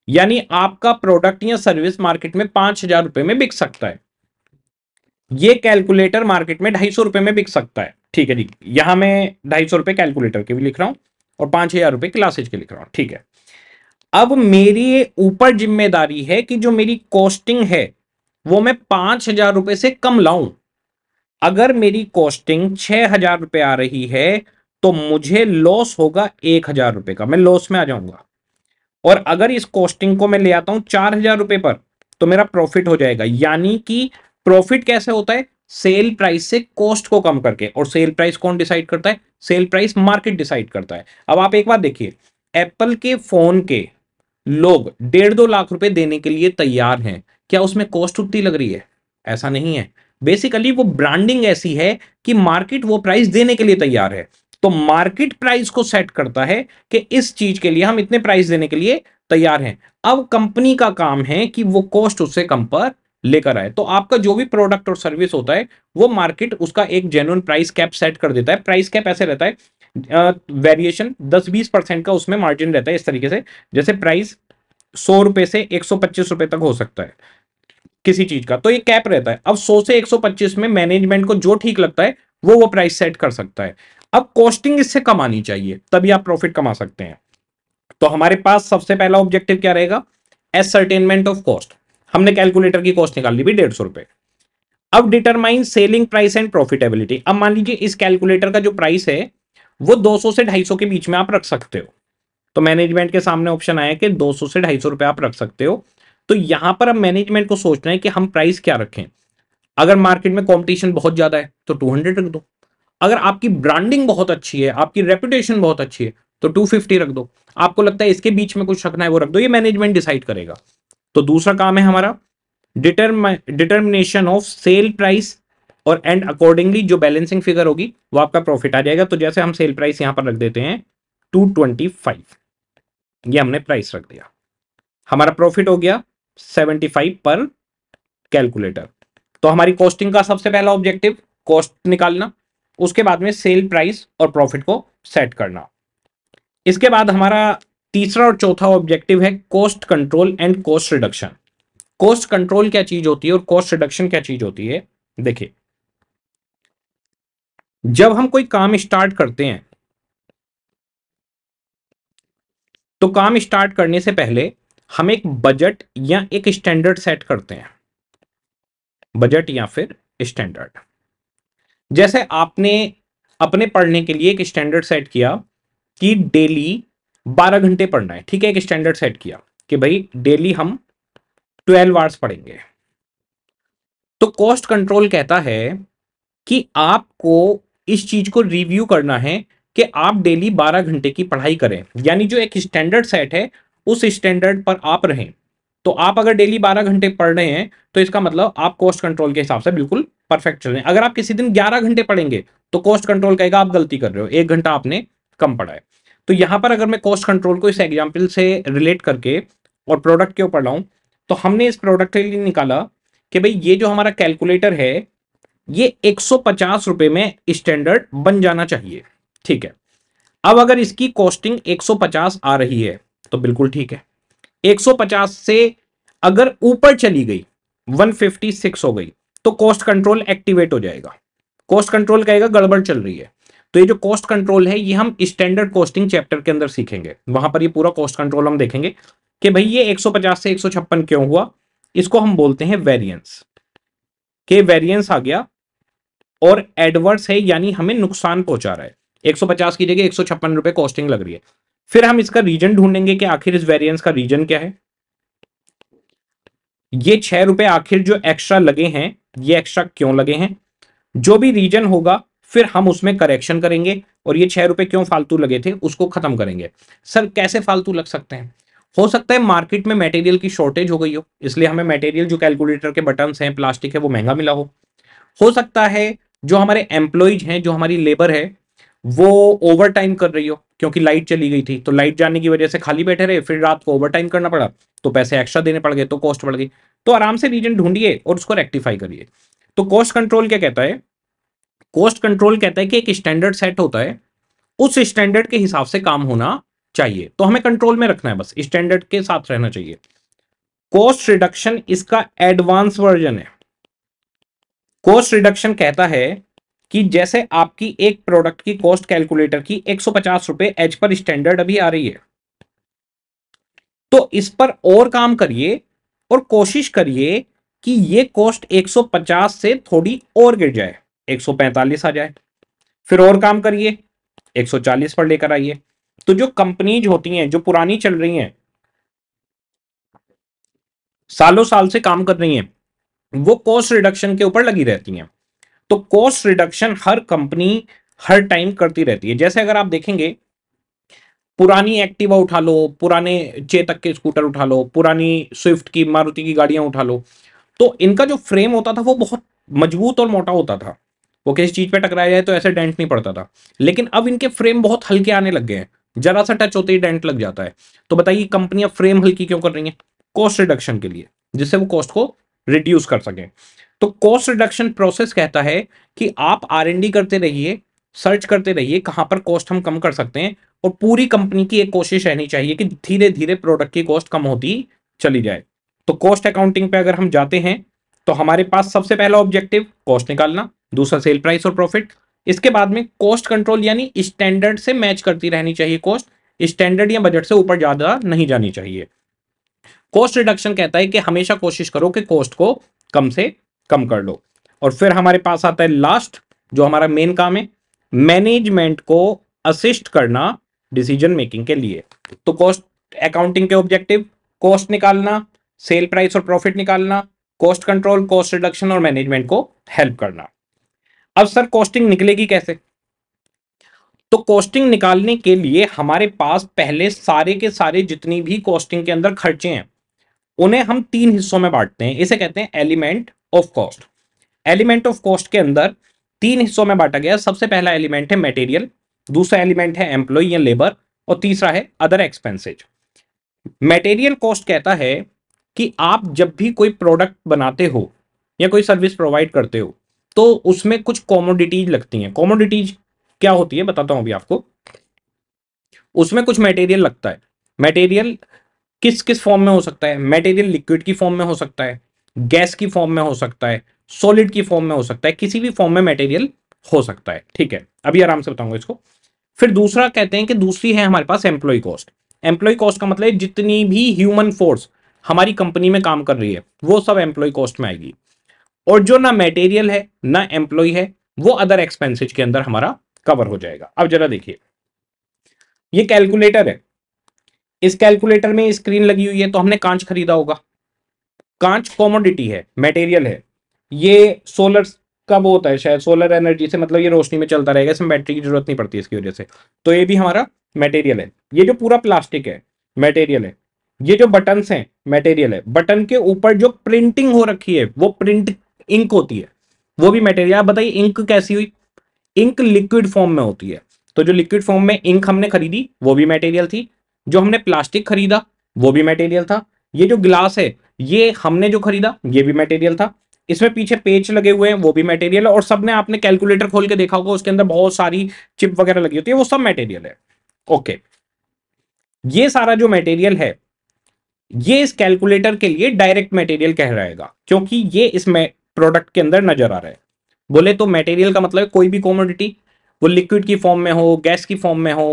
यानी आपका प्रोडक्ट या सर्विस मार्केट में पांच हजार रुपए में बिक सकता है ये कैलकुलेटर मार्केट में ढाई सौ रुपए में बिक सकता है ठीक है जी यहां मैं ढाई सौ रुपए कैलकुलेटर के भी लिख रहा हूं और पांच हज़ार रुपए क्लासेज के लिख रहा हूं ठीक है अब मेरी ऊपर जिम्मेदारी है कि जो मेरी कॉस्टिंग है वो मैं पांच हज़ार रुपए से कम लाऊं अगर मेरी कॉस्टिंग छह हज़ार रुपये आ रही है तो मुझे लॉस होगा एक हज़ार रुपए का मैं लॉस में आ जाऊंगा और अगर इस कॉस्टिंग को मैं ले आता हूं चार हज़ार रुपए पर तो मेरा प्रॉफिट हो जाएगा यानी कि प्रॉफिट कैसे होता है सेल प्राइस से कॉस्ट को कम करके और सेल प्राइस कौन डिसाइड करता है सेल प्राइस मार्केट डिसाइड करता है अब आप एक बार देखिए एप्पल के फोन के लोग डेढ़ दो लाख रुपए देने के लिए तैयार हैं क्या उसमें कॉस्ट उतनी लग रही है ऐसा नहीं है बेसिकली वो ब्रांडिंग ऐसी है कि मार्केट वो प्राइस देने के लिए तैयार है तो मार्केट प्राइस को सेट करता है कि इस चीज के लिए हम इतने प्राइस देने के लिए तैयार हैं अब कंपनी का काम है कि वो कॉस्ट उससे कम पर लेकर आए तो आपका जो भी प्रोडक्ट और सर्विस होता है वो मार्केट उसका एक जेनुअन प्राइस कैप सेट कर देता है प्राइस कैप ऐसे रहता है वेरिएशन दस बीस परसेंट का उसमें मार्जिन रहता है इस तरीके से जैसे प्राइस सौ रुपए से एक सौ पच्चीस रुपए तक हो सकता है किसी चीज का तो ये कैप रहता है अब सौ से एक सौ पच्चीस में मैनेजमेंट को जो ठीक लगता है वो वो प्राइस सेट कर सकता है अब कॉस्टिंग इससे कम आनी चाहिए तभी आप प्रॉफिट कमा सकते हैं तो हमारे पास सबसे पहला ऑब्जेक्टिव क्या रहेगा एसरटेनमेंट ऑफ कॉस्ट हमने कैलकुलेटर की कॉस्ट निकाल ली भी डेढ़ सौ रुपए अब determine selling price and profitability अब मान लीजिए इस कैलकुलेटर का जो प्राइस है वो 200 से 250 के बीच में आप रख सकते हो तो मैनेजमेंट के सामने ऑप्शन आया कि 200 से 250 रुपए आप रख सकते हो तो यहां पर अब मैनेजमेंट को सोचना है कि हम प्राइस क्या रखें अगर मार्केट में कंपटीशन बहुत ज्यादा है तो 200 रख दो अगर आपकी ब्रांडिंग बहुत अच्छी है आपकी रेपुटेशन बहुत अच्छी है तो 250 रख दो आपको लगता है इसके बीच में कुछ रखना है वो रख दो ये मैनेजमेंट डिसाइड करेगा तो दूसरा काम है हमारा डिटर्मिनेशन ऑफ सेल प्राइस और एंड अकॉर्डिंगली जो बैलेंसिंग फिगर होगी वो आपका प्रॉफिट आ जाएगा तो जैसे हम सेल प्राइस यहां पर रख देते हैं टू ट्वेंटी फाइव ये हमने प्राइस रख दिया हमारा प्रॉफिट हो गया सेवेंटी फाइव पर कैलकुलेटर तो हमारी कॉस्टिंग का सबसे पहला ऑब्जेक्टिव कॉस्ट निकालना उसके बाद में सेल प्राइस और प्रॉफिट को सेट करना इसके बाद हमारा तीसरा और चौथा ऑब्जेक्टिव है cost control and cost reduction cost control क्या चीज होती है और कॉस्ट रिडक्शन क्या चीज होती है देखिए जब हम कोई काम स्टार्ट करते हैं तो काम स्टार्ट करने से पहले हम एक बजट या एक स्टैंडर्ड सेट करते हैं बजट या फिर स्टैंडर्ड जैसे आपने अपने पढ़ने के लिए एक स्टैंडर्ड सेट किया कि डेली बारह घंटे पढ़ना है ठीक है एक स्टैंडर्ड सेट किया कि भाई डेली हम ट्वेल्व आवर्स पढ़ेंगे तो कॉस्ट कंट्रोल कहता है कि आपको इस चीज को रिव्यू करना है कि आप डेली 12 घंटे की पढ़ाई करें यानी जो एक स्टैंडर्ड सेट है उस स्टैंडर्ड पर आप रहें तो आप अगर डेली 12 घंटे पढ़ रहे हैं तो इसका मतलब आप कॉस्ट कंट्रोल के हिसाब से बिल्कुल परफेक्ट चल रहे हैं अगर आप किसी दिन 11 घंटे पढ़ेंगे तो कॉस्ट कंट्रोल कहेगा आप गलती कर रहे हो एक घंटा आपने कम पढ़ा है तो यहाँ पर अगर मैं कॉस्ट कंट्रोल को इस एग्जाम्पल से रिलेट करके और प्रोडक्ट के ऊपर लाऊं तो हमने इस प्रोडक्ट के लिए निकाला कि भाई ये जो हमारा कैलकुलेटर है ये एक रुपए में स्टैंडर्ड बन जाना चाहिए ठीक है अब अगर इसकी कॉस्टिंग 150 आ रही है तो बिल्कुल ठीक है 150 से अगर ऊपर चली गई 156 हो गई तो कॉस्ट कंट्रोल एक्टिवेट हो जाएगा कॉस्ट कंट्रोल कहेगा गड़बड़ चल रही है तो ये जो कॉस्ट कंट्रोल है ये हम स्टैंडर्ड कॉस्टिंग चैप्टर के अंदर सीखेंगे वहां पर ये पूरा कॉस्ट कंट्रोल हम देखेंगे कि भाई ये 150 से 156 क्यों हुआ इसको हम बोलते हैं वेरियंस के वेरियंस आ गया और एडवर्स है यानी हमें नुकसान पहुंचा रहा है 150 की जगह एक सौ कॉस्टिंग लग रही है फिर हम इसका रीजन ढूंढेंगे कि आखिर इस वेरियंस का रीजन क्या है ये छह रुपए आखिर जो एक्स्ट्रा लगे हैं ये एक्स्ट्रा क्यों लगे हैं जो भी रीजन होगा फिर हम उसमें करेक्शन करेंगे और ये छह रुपए क्यों फालतू लगे थे उसको खत्म करेंगे सर कैसे फालतू लग सकते हैं हो सकता है मार्केट में मटेरियल की शॉर्टेज हो गई हो इसलिए हमें मटेरियल जो कैलकुलेटर के बटन हैं प्लास्टिक है वो महंगा मिला हो हो सकता है जो हमारे एम्प्लॉयज हैं जो हमारी लेबर है वो ओवर टाइम कर रही हो क्योंकि लाइट चली गई थी तो लाइट जाने की वजह से खाली बैठे रहे फिर रात को ओवर टाइम करना पड़ा तो पैसे एक्स्ट्रा देने पड़ गए तो कॉस्ट बढ़ गई तो आराम से रीजन ढूंढिए और उसको रेक्टिफाई करिए तो कॉस्ट कंट्रोल क्या कहता है कॉस्ट कंट्रोल कहता है कि एक स्टैंडर्ड सेट होता है उस स्टैंडर्ड के हिसाब से काम होना चाहिए तो हमें कंट्रोल में रखना है बस स्टैंडर्ड के साथ रहना चाहिए कॉस्ट रिडक्शन इसका एडवांस वर्जन है कॉस्ट रिडक्शन कहता है कि जैसे आपकी एक प्रोडक्ट की कॉस्ट कैलकुलेटर की एक सौ रुपए एच पर स्टैंडर्ड अभी आ रही है तो इस पर और काम करिए और कोशिश करिए कि यह कॉस्ट 150 से थोड़ी और गिर जाए 145 आ जाए फिर और काम करिए 140 पर लेकर आइए तो जो कंपनीज होती हैं जो पुरानी चल रही हैं सालों साल से काम कर रही हैं वो कॉस्ट रिडक्शन के ऊपर लगी रहती हैं तो कॉस्ट रिडक्शन हर कंपनी हर टाइम करती रहती है जैसे अगर आप देखेंगे पुरानी एक्टिवा उठा लो पुराने चेतक के स्कूटर उठा लो पुरानी स्विफ्ट की मारुति की गाड़ियां उठा लो तो इनका जो फ्रेम होता था वो बहुत मजबूत और मोटा होता था वो किसी चीज़ पे टकराया जाए तो ऐसे डेंट नहीं पड़ता था लेकिन अब इनके फ्रेम बहुत हल्के आने लग गए हैं जरा सा टच होते ही डेंट लग जाता है तो बताइए कंपनियां फ्रेम हल्की क्यों कर रही है कॉस्ट रिडक्शन के लिए जिससे वो कॉस्ट को रिड्यूस कर सके तो कॉस्ट रिडक्शन प्रोसेस कहता है कि आप आर करते रहिए सर्च करते रहिए कहां पर कॉस्ट हम कम कर सकते हैं और पूरी कंपनी की एक कोशिश रहनी चाहिए कि धीरे धीरे प्रोडक्ट की कॉस्ट कम होती चली जाए तो कॉस्ट अकाउंटिंग पे अगर हम जाते हैं तो हमारे पास सबसे पहला ऑब्जेक्टिव कॉस्ट निकालना दूसरा सेल प्राइस और प्रॉफिट इसके बाद में कॉस्ट कंट्रोल यानी स्टैंडर्ड से मैच करती रहनी चाहिए कॉस्ट स्टैंडर्ड या बजट से ऊपर ज़्यादा नहीं जानी चाहिए कॉस्ट रिडक्शन कहता है कि हमेशा कोशिश करो कि कॉस्ट को कम से कम कर लो और फिर हमारे पास आता है लास्ट जो हमारा मेन काम है मैनेजमेंट को असिस्ट करना डिसीजन मेकिंग के लिए तो कॉस्ट अकाउंटिंग के ऑब्जेक्टिव कॉस्ट निकालना सेल प्राइस और प्रॉफिट निकालना कॉस्ट कंट्रोल कॉस्ट रिडक्शन और मैनेजमेंट को हेल्प करना अब सर कॉस्टिंग निकलेगी कैसे तो कॉस्टिंग निकालने के लिए हमारे पास पहले सारे के सारे जितनी भी कॉस्टिंग के अंदर खर्चे हैं उन्हें हम तीन हिस्सों में बांटते हैं इसे कहते हैं element of cost element of cost के अंदर तीन हिस्सों में बांटा गया सबसे पहला एलिमेंट है मटेरियल दूसरा एलिमेंट है एम्प्लॉय या लेबर और तीसरा है अदर एक्सपेंसिज मटेरियल कॉस्ट कहता है कि आप जब भी कोई प्रोडक्ट बनाते हो या कोई सर्विस प्रोवाइड करते हो तो उसमें कुछ कॉमोडिटीज लगती हैं कॉमोडिटीज क्या होती है बताता हूं अभी आपको उसमें कुछ मटेरियल लगता है मटेरियल किस किस फॉर्म में हो सकता है मटेरियल लिक्विड की फॉर्म में हो सकता है गैस की फॉर्म में हो सकता है सॉलिड की फॉर्म में हो सकता है किसी भी फॉर्म में मटेरियल हो सकता है ठीक है अभी आराम से बताऊंगा इसको फिर दूसरा कहते हैं कि दूसरी है हमारे पास एम्प्लॉय कॉस्ट एम्प्लॉय कॉस्ट का मतलब जितनी भी ह्यूमन फोर्स हमारी कंपनी में काम कर रही है वो सब एम्प्लॉय कॉस्ट में आएगी और जो ना मेटेरियल है ना एम्प्लॉय है वो अदर एक्सपेंसिज के अंदर हमारा कवर हो जाएगा अब जरा देखिए ये कैलकुलेटर है इस कैलकुलेटर में स्क्रीन लगी हुई है तो हमने कांच खरीदा होगा कांच कॉमोडिटी है मेटेरियल है ये सोलर का वो होता है शायद सोलर एनर्जी से मतलब ये रोशनी में चलता रहेगा इसमें बैटरी की जरूरत नहीं पड़ती इसकी वजह से तो ये भी हमारा मटेरियल है ये जो पूरा प्लास्टिक है मटेरियल है ये जो बटन है मटेरियल है बटन के ऊपर जो प्रिंटिंग हो रखी है वो प्रिंट इंक होती है वो भी मटेरियल बताइए इंक कैसी हुई इंक लिक्विड फॉर्म में होती है तो जो लिक्विड फॉर्म में इंक हमने खरीदी वो भी मटेरियल थी जो हमने प्लास्टिक खरीदा वो भी मटेरियल था ये जो ग्लास है ये हमने जो खरीदा ये भी मटेरियल था इसमें पीछे पेज लगे हुए हैं वो भी मटेरियल है और सबने आपने कैलकुलेटर खोल के देखा होगा उसके अंदर बहुत सारी चिप वगैरह लगी होती है वो सब मटेरियल है ओके ये सारा जो मटेरियल है ये इस कैलकुलेटर के लिए डायरेक्ट मटेरियल कह रहेगा क्योंकि ये इस प्रोडक्ट के अंदर नजर आ रहा है बोले तो मटेरियल का मतलब कोई भी कॉमोडिटी वो लिक्विड की फॉर्म में हो गैस की फॉर्म में हो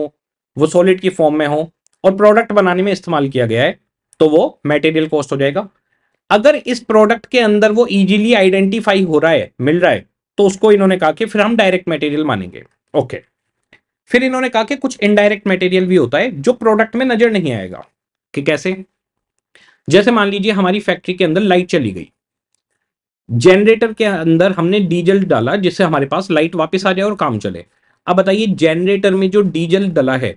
वो सॉलिड की फॉर्म में हो और प्रोडक्ट बनाने में इस्तेमाल किया गया है तो वो मेटेरियल कॉस्ट हो जाएगा अगर इस प्रोडक्ट के अंदर वो इजीली आइडेंटिफाई हो रहा है मिल रहा है तो उसको इन्होंने कहा कि फिर हम डायरेक्ट मटेरियल मानेंगे ओके फिर इन्होंने कहा कि कुछ इनडायरेक्ट मटेरियल भी होता है जो प्रोडक्ट में नजर नहीं आएगा कि कैसे जैसे मान लीजिए हमारी फैक्ट्री के अंदर लाइट चली गई जनरेटर के अंदर हमने डीजल डाला जिससे हमारे पास लाइट वापस आ जाए और काम चले अब बताइए जनरेटर में जो डीजल डला है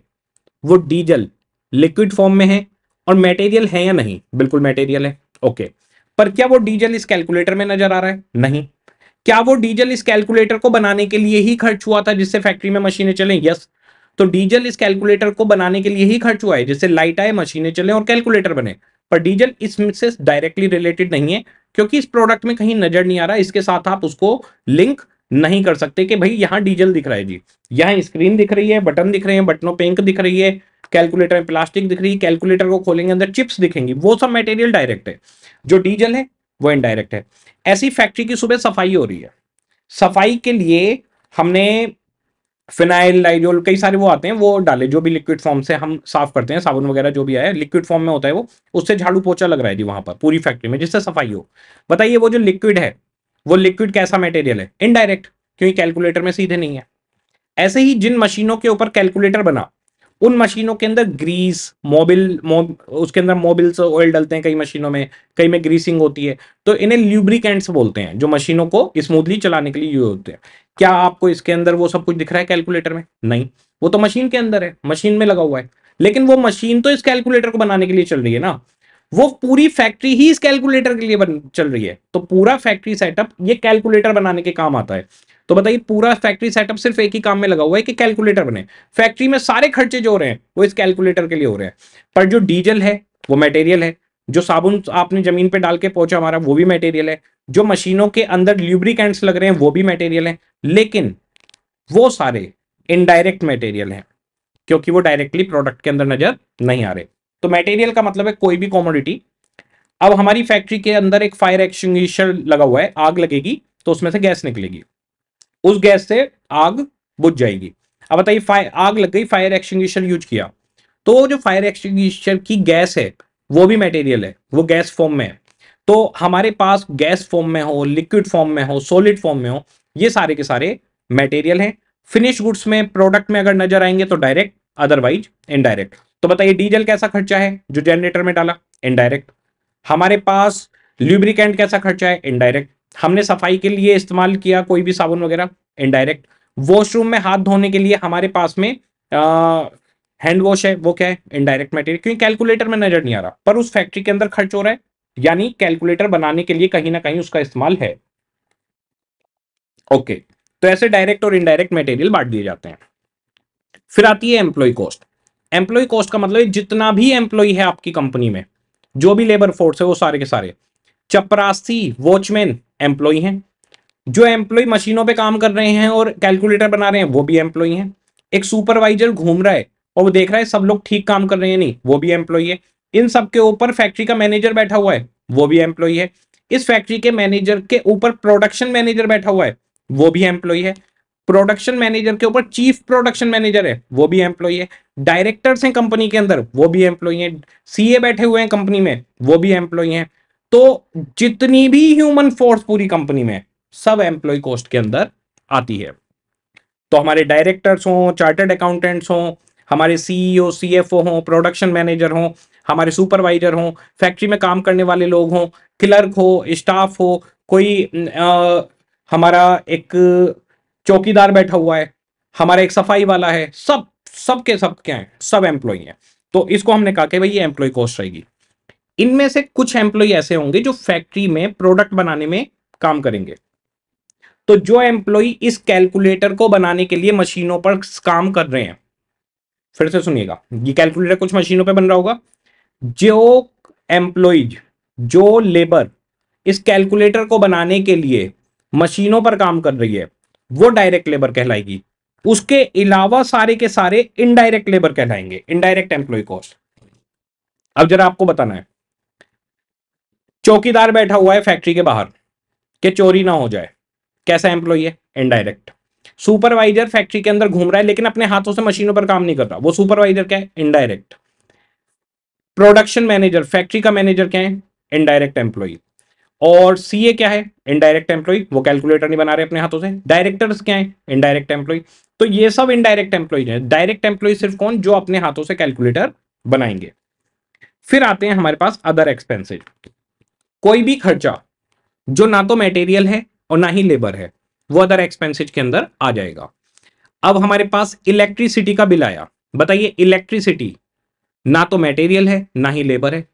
वो डीजल लिक्विड फॉर्म में है और मटेरियल है या नहीं बिल्कुल मटेरियल है ओके पर क्या वो डीजल इस कैलकुलेटर में नजर आ रहा है नहीं क्या वो डीजल इस कैलकुलेटर को बनाने के लिए ही खर्च हुआ था जिससे फैक्ट्री में मशीनें चलें यस तो डीजल इस कैलकुलेटर को बनाने के लिए ही खर्च हुआ है जिससे लाइट आए मशीनें चलें और कैलकुलेटर बने पर डीजल इसमें से डायरेक्टली रिलेटेड नहीं है क्योंकि इस प्रोडक्ट में कहीं नजर नहीं आ रहा इसके साथ आप उसको लिंक नहीं कर सकते कि भाई यहाँ डीजल दिख रहा है जी यहाँ स्क्रीन दिख रही है बटन दिख रहे हैं बटनों पे इंक दिख रही है कैलकुलेटर में प्लास्टिक दिख रही है कैलकुलेटर को खोलेंगे अंदर चिप्स दिखेंगी वो सब मटेरियल डायरेक्ट है जो डीजल है वो इनडायरेक्ट है ऐसी फैक्ट्री की सुबह सफाई हो रही है सफाई के लिए हमने फिनाइल लाइजोल कई सारे वो आते हैं वो डाले जो भी लिक्विड फॉर्म से हम साफ करते हैं साबुन वगैरह जो भी आया लिक्विड फॉर्म में होता है वो उससे झाड़ू पोछा लग रहा है जी वहां पर पूरी फैक्ट्री में जिससे सफाई हो बताइए वो जो लिक्विड है वो लिक्विड कैसा मटेरियल है इनडायरेक्ट क्योंकि कैलकुलेटर में सीधे नहीं है ऐसे ही जिन मशीनों के ऊपर कैलकुलेटर बना उन मशीनों के अंदर ग्रीस मोबिल उसके अंदर मोबिल से ऑयल डलते हैं कई मशीनों में कई में ग्रीसिंग होती है तो इन्हें ल्यूब्रिकेंट्स बोलते हैं जो मशीनों को स्मूथली चलाने के लिए यूज होते हैं क्या आपको इसके अंदर वो सब कुछ दिख रहा है कैलकुलेटर में नहीं वो तो मशीन के अंदर है मशीन में लगा हुआ है लेकिन वो मशीन तो इस कैलकुलेटर को बनाने के लिए चल रही है ना वो पूरी फैक्ट्री ही इस कैलकुलेटर के लिए बन, चल रही है तो पूरा फैक्ट्री सेटअप ये कैलकुलेटर बनाने के काम आता है तो बताइए पूरा फैक्ट्री सेटअप सिर्फ एक ही काम में लगा हुआ है कि कैलकुलेटर बने फैक्ट्री में सारे खर्चे जो हो रहे हैं वो इस कैलकुलेटर के लिए हो रहे हैं पर जो डीजल है वो मटेरियल है जो साबुन आपने जमीन पे डाल के पहुंचा हमारा वो भी मटेरियल है जो मशीनों के अंदर ल्यूब्रिकेंट्स लग रहे हैं वो भी मटेरियल है लेकिन वो सारे इनडायरेक्ट मटेरियल हैं क्योंकि वो डायरेक्टली प्रोडक्ट के अंदर नजर नहीं आ रहे तो मटेरियल का मतलब है कोई भी कॉमोडिटी अब हमारी फैक्ट्री के अंदर एक फायर एक्सटिंग लगा हुआ है आग लगेगी तो उसमें से गैस निकलेगी उस गैस से आग बुझ जाएगी अब बताइए आग लग गई फायर एक्सटिंग्विशर यूज किया तो जो फायर एक्सटिंग्विशर की गैस है वो भी मटेरियल है वो गैस फॉर्म में है तो हमारे पास गैस फॉर्म में हो लिक्विड फॉर्म में हो सॉलिड फॉर्म में हो ये सारे के सारे मटेरियल हैं फिनिश गुड्स में प्रोडक्ट में अगर नजर आएंगे तो डायरेक्ट अदरवाइज इनडायरेक्ट तो बताइए डीजल कैसा खर्चा है जो जनरेटर में डाला इनडायरेक्ट हमारे पास ल्यूब्रिकेंट कैसा खर्चा है इनडायरेक्ट हमने सफाई के लिए इस्तेमाल किया कोई भी साबुन वगैरह इनडायरेक्ट वॉशरूम में हाथ धोने के लिए हमारे पास में हैंड वॉश है वो क्या है इनडायरेक्ट मटेरियल क्योंकि कैलकुलेटर में नजर नहीं आ रहा पर उस फैक्ट्री के अंदर खर्च हो रहा है यानी कैलकुलेटर बनाने के लिए कहीं ना कहीं उसका इस्तेमाल है ओके तो ऐसे डायरेक्ट और इनडायरेक्ट मटेरियल बांट दिए जाते हैं फिर आती है एम्प्लॉय कॉस्ट एम्प्लॉय कॉस्ट का मतलब जितना भी एम्प्लॉय है आपकी कंपनी में जो भी लेबर फोर्स है वो सारे के सारे चपरासी वॉचमैन एम्प्लॉय हैं जो एम्प्लॉय मशीनों पे काम कर रहे हैं और कैलकुलेटर बना रहे हैं वो भी एम्प्लॉय हैं एक सुपरवाइजर घूम रहा है और वो देख रहा है सब लोग ठीक काम कर रहे हैं नहीं वो भी एम्प्लॉय है इन सब के ऊपर फैक्ट्री का मैनेजर बैठा हुआ है वो भी एम्प्लॉय है इस फैक्ट्री के मैनेजर के ऊपर प्रोडक्शन मैनेजर बैठा हुआ है वो भी एम्प्लॉय है प्रोडक्शन मैनेजर के ऊपर चीफ प्रोडक्शन मैनेजर है वो भी एम्प्लॉय है डायरेक्टर्स हैं कंपनी के अंदर वो भी एम्प्लॉय है सीए बैठे हुए हैं कंपनी में वो भी एम्प्लॉय हैं तो जितनी भी ह्यूमन फोर्स पूरी कंपनी में सब एम्प्लॉय कॉस्ट के अंदर आती है तो हमारे डायरेक्टर्स हों चार्टर्ड अकाउंटेंट्स हों हमारे सीईओ सीएफओ हों प्रोडक्शन मैनेजर हों हमारे सुपरवाइजर हों फैक्ट्री में काम करने वाले लोग हों क्लर्क हो स्टाफ हो कोई आ, हमारा एक चौकीदार बैठा हुआ है हमारा एक सफाई वाला है सब सब के सब क्या हैं सब एम्प्लॉय हैं तो इसको हमने कहा कि भाई ये एम्प्लॉय कॉस्ट रहेगी इनमें से कुछ एम्प्लॉय ऐसे होंगे जो फैक्ट्री में प्रोडक्ट बनाने में काम करेंगे तो जो एम्प्लॉय इस कैलकुलेटर को बनाने के लिए मशीनों पर काम कर रहे हैं फिर से सुनिएगा ये कैलकुलेटर कुछ मशीनों पर बन रहा होगा जो एम्प्लॉयज जो लेबर इस कैलकुलेटर को बनाने के लिए मशीनों पर काम कर रही है वो डायरेक्ट लेबर कहलाएगी उसके अलावा सारे के सारे इनडायरेक्ट लेबर कहलाएंगे इनडायरेक्ट एम्प्लॉय कॉस्ट अब जरा आपको बताना है चौकीदार बैठा हुआ है फैक्ट्री के बाहर कि चोरी ना हो जाए कैसा एम्प्लॉई है इनडायरेक्ट सुपरवाइजर फैक्ट्री के अंदर घूम रहा है लेकिन अपने हाथों से मशीनों पर काम नहीं कर रहा वो सुपरवाइजर क्या है इनडायरेक्ट प्रोडक्शन मैनेजर फैक्ट्री का मैनेजर क्या है इनडायरेक्ट एम्प्लॉई और सीए क्या है इनडायरेक्ट एम्प्लॉय वो कैलकुलेटर नहीं बना रहे अपने हाथों से डायरेक्टर्स क्या है इनडायरेक्ट एम्प्लॉय तो ये सब इनडायरेक्ट एम्प्लॉय है डायरेक्ट एम्प्लॉय सिर्फ कौन जो अपने हाथों से कैलकुलेटर बनाएंगे फिर आते हैं हमारे पास अदर एक्सपेंसेज कोई भी खर्चा जो ना तो मेटेरियल है और ना ही लेबर है वो अदर एक्सपेंसिज के अंदर आ जाएगा अब हमारे पास इलेक्ट्रिसिटी का बिल आया बताइए इलेक्ट्रिसिटी ना तो मेटेरियल है ना ही लेबर है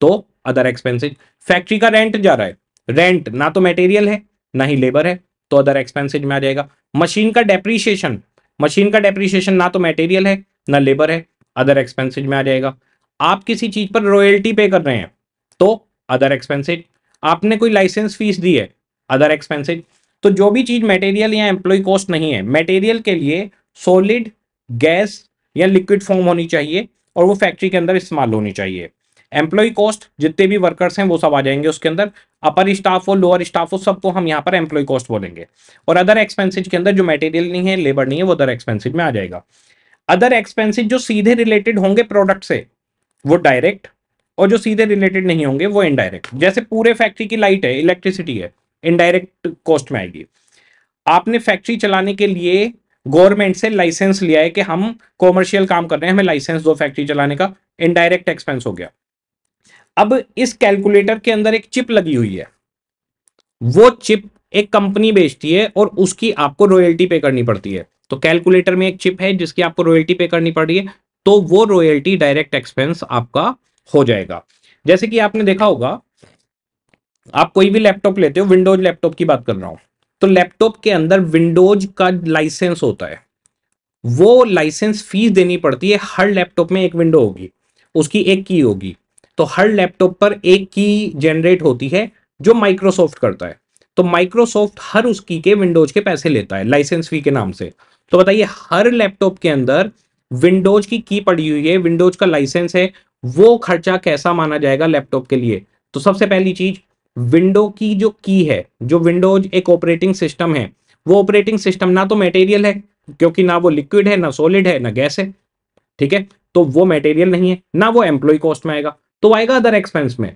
तो अदर एक्सपेंसिज फैक्ट्री का रेंट जा रहा है रेंट ना तो मेटेरियल है ना ही लेबर है तो अदर एक्सपेंसिज में आ जाएगा मशीन का डेप्रीशिएशन मशीन का डेप्रीशिएशन ना तो मेटेरियल है ना लेबर है अदर एक्सपेंसिज में आ जाएगा आप किसी चीज पर रॉयल्टी पे कर रहे हैं तो अदर एक्सपेंसेज आपने कोई लाइसेंस फीस दी है अदर एक्सपेंसेज तो जो भी चीज़ मटेरियल या एम्प्लॉय कॉस्ट नहीं है मटेरियल के लिए सॉलिड गैस या लिक्विड फॉर्म होनी चाहिए और वो फैक्ट्री के अंदर इस्तेमाल होनी चाहिए एम्प्लॉय कॉस्ट जितने भी वर्कर्स हैं वो सब आ जाएंगे उसके अंदर अपर स्टाफ हो लोअर स्टाफ हो सबको हम यहाँ पर एम्प्लॉय कॉस्ट बोलेंगे और अदर एक्सपेंसिज के अंदर जो मटेरियल नहीं है लेबर नहीं है वो अदर एक्सपेंसिज में आ जाएगा अदर एक्सपेंसिज जो सीधे रिलेटेड होंगे प्रोडक्ट से वो डायरेक्ट और जो सीधे रिलेटेड नहीं होंगे वो इनडायरेक्ट जैसे पूरे फैक्ट्री की लाइट है इलेक्ट्रिसिटी है इनडायरेक्ट कॉस्ट में आएगी आपने फैक्ट्री चलाने के लिए गवर्नमेंट से लाइसेंस लिया है कि हम कॉमर्शियल काम कर रहे हैं हमें लाइसेंस दो फैक्ट्री चलाने का इनडायरेक्ट एक्सपेंस हो गया अब इस कैलकुलेटर के अंदर एक चिप लगी हुई है वो चिप एक कंपनी बेचती है और उसकी आपको रॉयल्टी पे करनी पड़ती है तो कैलकुलेटर में एक चिप है जिसकी आपको रॉयल्टी पे करनी पड़ रही है तो वो रॉयल्टी डायरेक्ट एक्सपेंस आपका हो जाएगा जैसे कि आपने देखा होगा आप कोई भी लैपटॉप लेते हो विंडोज लैपटॉप की बात कर रहा हूं तो लैपटॉप के अंदर विंडोज का लाइसेंस होता है वो लाइसेंस फीस देनी पड़ती है हर लैपटॉप में एक विंडो होगी उसकी एक की होगी तो हर लैपटॉप पर एक की जनरेट होती है जो माइक्रोसॉफ्ट करता है तो माइक्रोसॉफ्ट हर उसकी के विंडोज के पैसे लेता है लाइसेंस फी के नाम से तो बताइए हर लैपटॉप के अंदर विंडोज की की पड़ी हुई है विंडोज का लाइसेंस है वो खर्चा कैसा माना जाएगा लैपटॉप के लिए तो सबसे पहली चीज विंडो की जो की है जो विंडोज एक ऑपरेटिंग सिस्टम है वो ऑपरेटिंग सिस्टम ना तो मेटेरियल है क्योंकि ना वो लिक्विड है ना सॉलिड है ना गैस है ठीक है तो वो मेटेरियल नहीं है ना वो एम्प्लॉय कॉस्ट में आएगा तो आएगा अदर एक्सपेंस में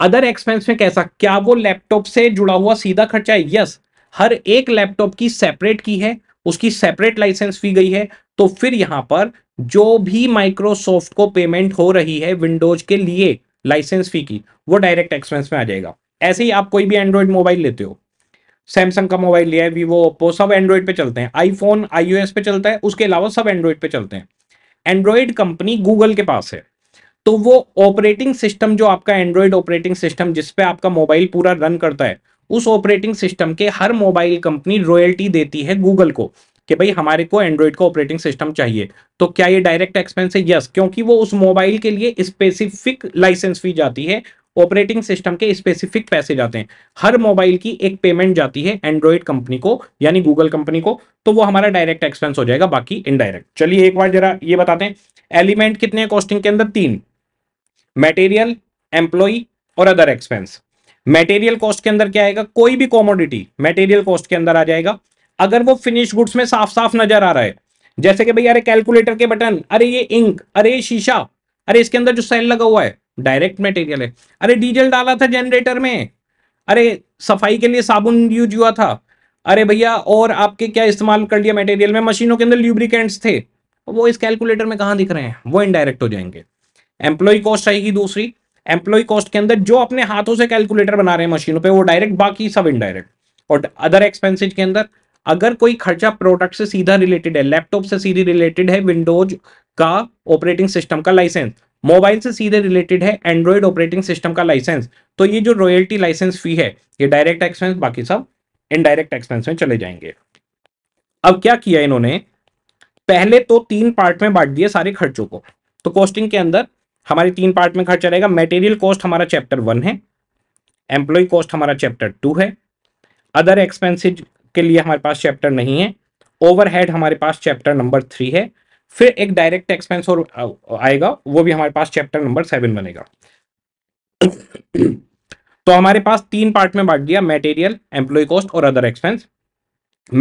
अदर एक्सपेंस में कैसा क्या वो लैपटॉप से जुड़ा हुआ सीधा खर्चा है यस हर एक लैपटॉप की सेपरेट की है उसकी सेपरेट लाइसेंस फी गई है तो फिर यहां पर जो भी माइक्रोसॉफ्ट को पेमेंट हो रही है विंडोज के लिए लाइसेंस फी की वो डायरेक्ट एक्सपेंस में आ जाएगा ऐसे ही आप कोई भी एंड्रॉयड मोबाइल लेते हो सैमसंग का मोबाइल लिया है वीवो ओप्पो सब एंड्रॉयड पे चलते हैं आईफोन आईओएस पे चलता है उसके अलावा सब एंड्रॉयड पे चलते हैं एंड्रॉयड कंपनी गूगल के पास है तो वो ऑपरेटिंग सिस्टम जो आपका एंड्रॉयड ऑपरेटिंग सिस्टम जिसपे आपका मोबाइल पूरा रन करता है उस ऑपरेटिंग सिस्टम के हर मोबाइल कंपनी रॉयल्टी देती है गूगल को कि भाई हमारे को एंड्रॉइड का ऑपरेटिंग सिस्टम चाहिए तो क्या ये डायरेक्ट एक्सपेंस है यस क्योंकि वो उस मोबाइल के लिए स्पेसिफिक लाइसेंस फी जाती है ऑपरेटिंग सिस्टम के स्पेसिफिक पैसे जाते हैं हर मोबाइल की एक पेमेंट जाती है एंड्रॉइड कंपनी को यानी गूगल कंपनी को तो वो हमारा डायरेक्ट एक्सपेंस हो जाएगा बाकी इनडायरेक्ट चलिए एक बार जरा ये बताते हैं एलिमेंट कितने कॉस्टिंग के अंदर तीन मटेरियल एम्प्लॉय और अदर एक्सपेंस मेटेरियल कॉस्ट के अंदर क्या आएगा कोई भी कॉमोडिटी मेटेरियल कॉस्ट के अंदर आ जाएगा अगर वो फिनिश गुड्स में साफ साफ नजर आ रहा है जैसे कि भाई अरे कैलकुलेटर के बटन अरे ये इंक अरे ये शीशा अरे इसके अंदर जो सेल लगा हुआ है डायरेक्ट मटेरियल है अरे डीजल डाला था जनरेटर में अरे सफाई के लिए साबुन यूज हुआ था अरे भैया और आपके क्या इस्तेमाल कर लिया मटेरियल में मशीनों के अंदर ल्यूब्रिकेंट्स थे वो इस कैलकुलेटर में कहाँ दिख रहे हैं वो इनडायरेक्ट हो जाएंगे एम्प्लॉय कॉस्ट आएगी दूसरी एम्प्लॉय कॉस्ट के अंदर जो अपने हाथों से कैलकुलेटर बना रहे हैं मशीनों पे वो डायरेक्ट बाकी सब इनडायरेक्ट और अदर एक्सपेंसेज के अंदर अगर कोई खर्चा प्रोडक्ट से सीधा रिलेटेड है लैपटॉप से सीधे रिलेटेड है विंडोज का ऑपरेटिंग सिस्टम का लाइसेंस मोबाइल से सीधे रिलेटेड है एंड्रॉयड ऑपरेटिंग सिस्टम का लाइसेंस तो ये जो रॉयल्टी लाइसेंस फी है ये डायरेक्ट एक्सपेंस बाकी सब इनडायरेक्ट एक्सपेंस में चले जाएंगे अब क्या किया इन्होंने पहले तो तीन पार्ट में बांट दिए सारे खर्चों को तो कॉस्टिंग के अंदर हमारे तीन पार्ट में खर्चा रहेगा मेटेरियल कॉस्ट हमारा चैप्टर वन है एम्प्लॉय कॉस्ट हमारा चैप्टर टू है अदर एक्सपेंसिज के लिए हमारे पास चैप्टर नहीं है ओवरहेड हमारे पास चैप्टर नंबर थ्री है फिर एक डायरेक्ट एक्सपेंस और आएगा वो भी हमारे पास चैप्टर नंबर सेवन बनेगा तो हमारे पास तीन पार्ट में बांट दिया मेटेरियल एम्प्लॉय कॉस्ट और अदर एक्सपेंस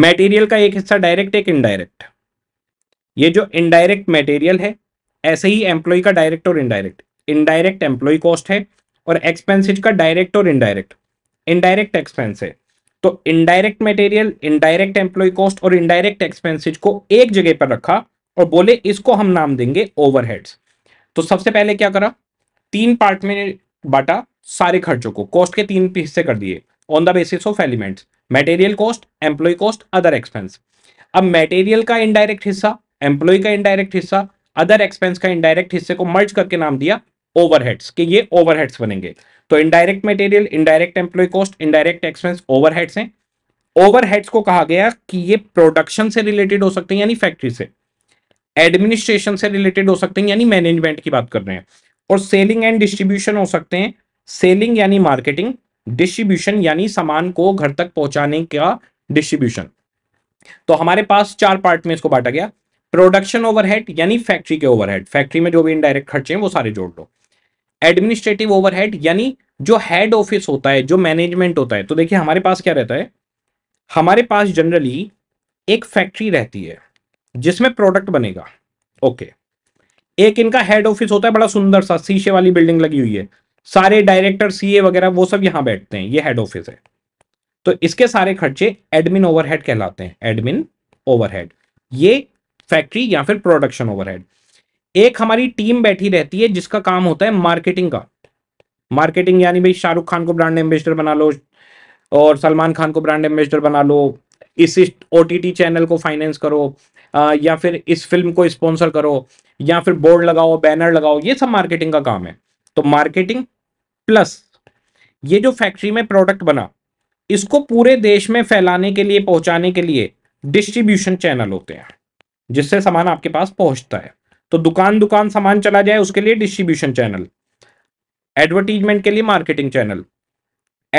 मेटेरियल का एक हिस्सा डायरेक्ट एक इनडायरेक्ट ये जो इनडायरेक्ट मेटेरियल है ऐसे ही एम्प्लॉय का डायरेक्ट और इनडायरेक्ट इनडायरेक्ट एम्प्लॉय कॉस्ट है और एक्सपेंसिज का डायरेक्ट और इनडायरेक्ट इनडायरेक्ट एक्सपेंस है तो indirect material indirect employ cost और इनडायरेक्ट एक्सपेंसिज को एक जगह पर रखा और बोले इसको हम नाम देंगे ओवरहेड्स तो सबसे पहले क्या करा तीन पार्ट में बांटा सारे खर्चों को कॉस्ट के तीन हिस्से कर दिए on the basis of elements material cost employ cost other expense अब मटेरियल का इनडायरेक्ट हिस्सा एम्प्लॉय का इनडायरेक्ट हिस्सा अदर एक्सपेंस का इनडायरेक्ट हिस्से को मर्ज करके नाम दिया ओवरहेड्स कि ये ओवरहेड्स बनेंगे तो indirect material indirect employ cost indirect expense overheads हैं ओवरहेड्स को कहा गया कि ये प्रोडक्शन से रिलेटेड हो सकते हैं यानी फैक्ट्री से एडमिनिस्ट्रेशन से रिलेटेड हो सकते हैं यानी मैनेजमेंट की बात कर रहे हैं और सेलिंग एंड डिस्ट्रीब्यूशन हो सकते हैं सेलिंग यानी मार्केटिंग डिस्ट्रीब्यूशन यानी सामान को घर तक पहुंचाने का डिस्ट्रीब्यूशन तो हमारे पास चार पार्ट में इसको बांटा गया प्रोडक्शन ओवरहेड यानी फैक्ट्री के ओवरहेड फैक्ट्री में जो भी इनडायरेक्ट खर्चे हैं वो सारे जोड़ लो एडमिनिस्ट्रेटिव ओवरहेड यानी जो हेड ऑफिस होता है जो मैनेजमेंट होता है तो देखिए हमारे पास क्या रहता है हमारे पास जनरली एक फैक्ट्री रहती है जिसमें प्रोडक्ट बनेगा ओके एक इनका हेड ऑफिस होता है बड़ा सुंदर सा शीशे वाली बिल्डिंग लगी हुई है सारे डायरेक्टर सीए वगैरह वो सब यहां बैठते हैं ये हेड ऑफिस है तो इसके सारे खर्चे एडमिन ओवरहेड कहलाते हैं एडमिन ओवरहेड ये फैक्ट्री या फिर प्रोडक्शन ओवरहेड एक हमारी टीम बैठी रहती है जिसका काम होता है मार्केटिंग का मार्केटिंग यानी भाई शाहरुख खान को ब्रांड एम्बेसडर बना लो और सलमान खान को ब्रांड एम्बेसडर बना लो इस ओ चैनल को फाइनेंस करो आ, या फिर इस फिल्म को स्पॉन्सर करो या फिर बोर्ड लगाओ बैनर लगाओ ये सब मार्केटिंग का काम है तो मार्केटिंग प्लस ये जो फैक्ट्री में प्रोडक्ट बना इसको पूरे देश में फैलाने के लिए पहुंचाने के लिए डिस्ट्रीब्यूशन चैनल होते हैं जिससे सामान आपके पास पहुंचता है तो दुकान दुकान सामान चला जाए उसके लिए डिस्ट्रीब्यूशन चैनल एडवर्टीजमेंट के लिए मार्केटिंग चैनल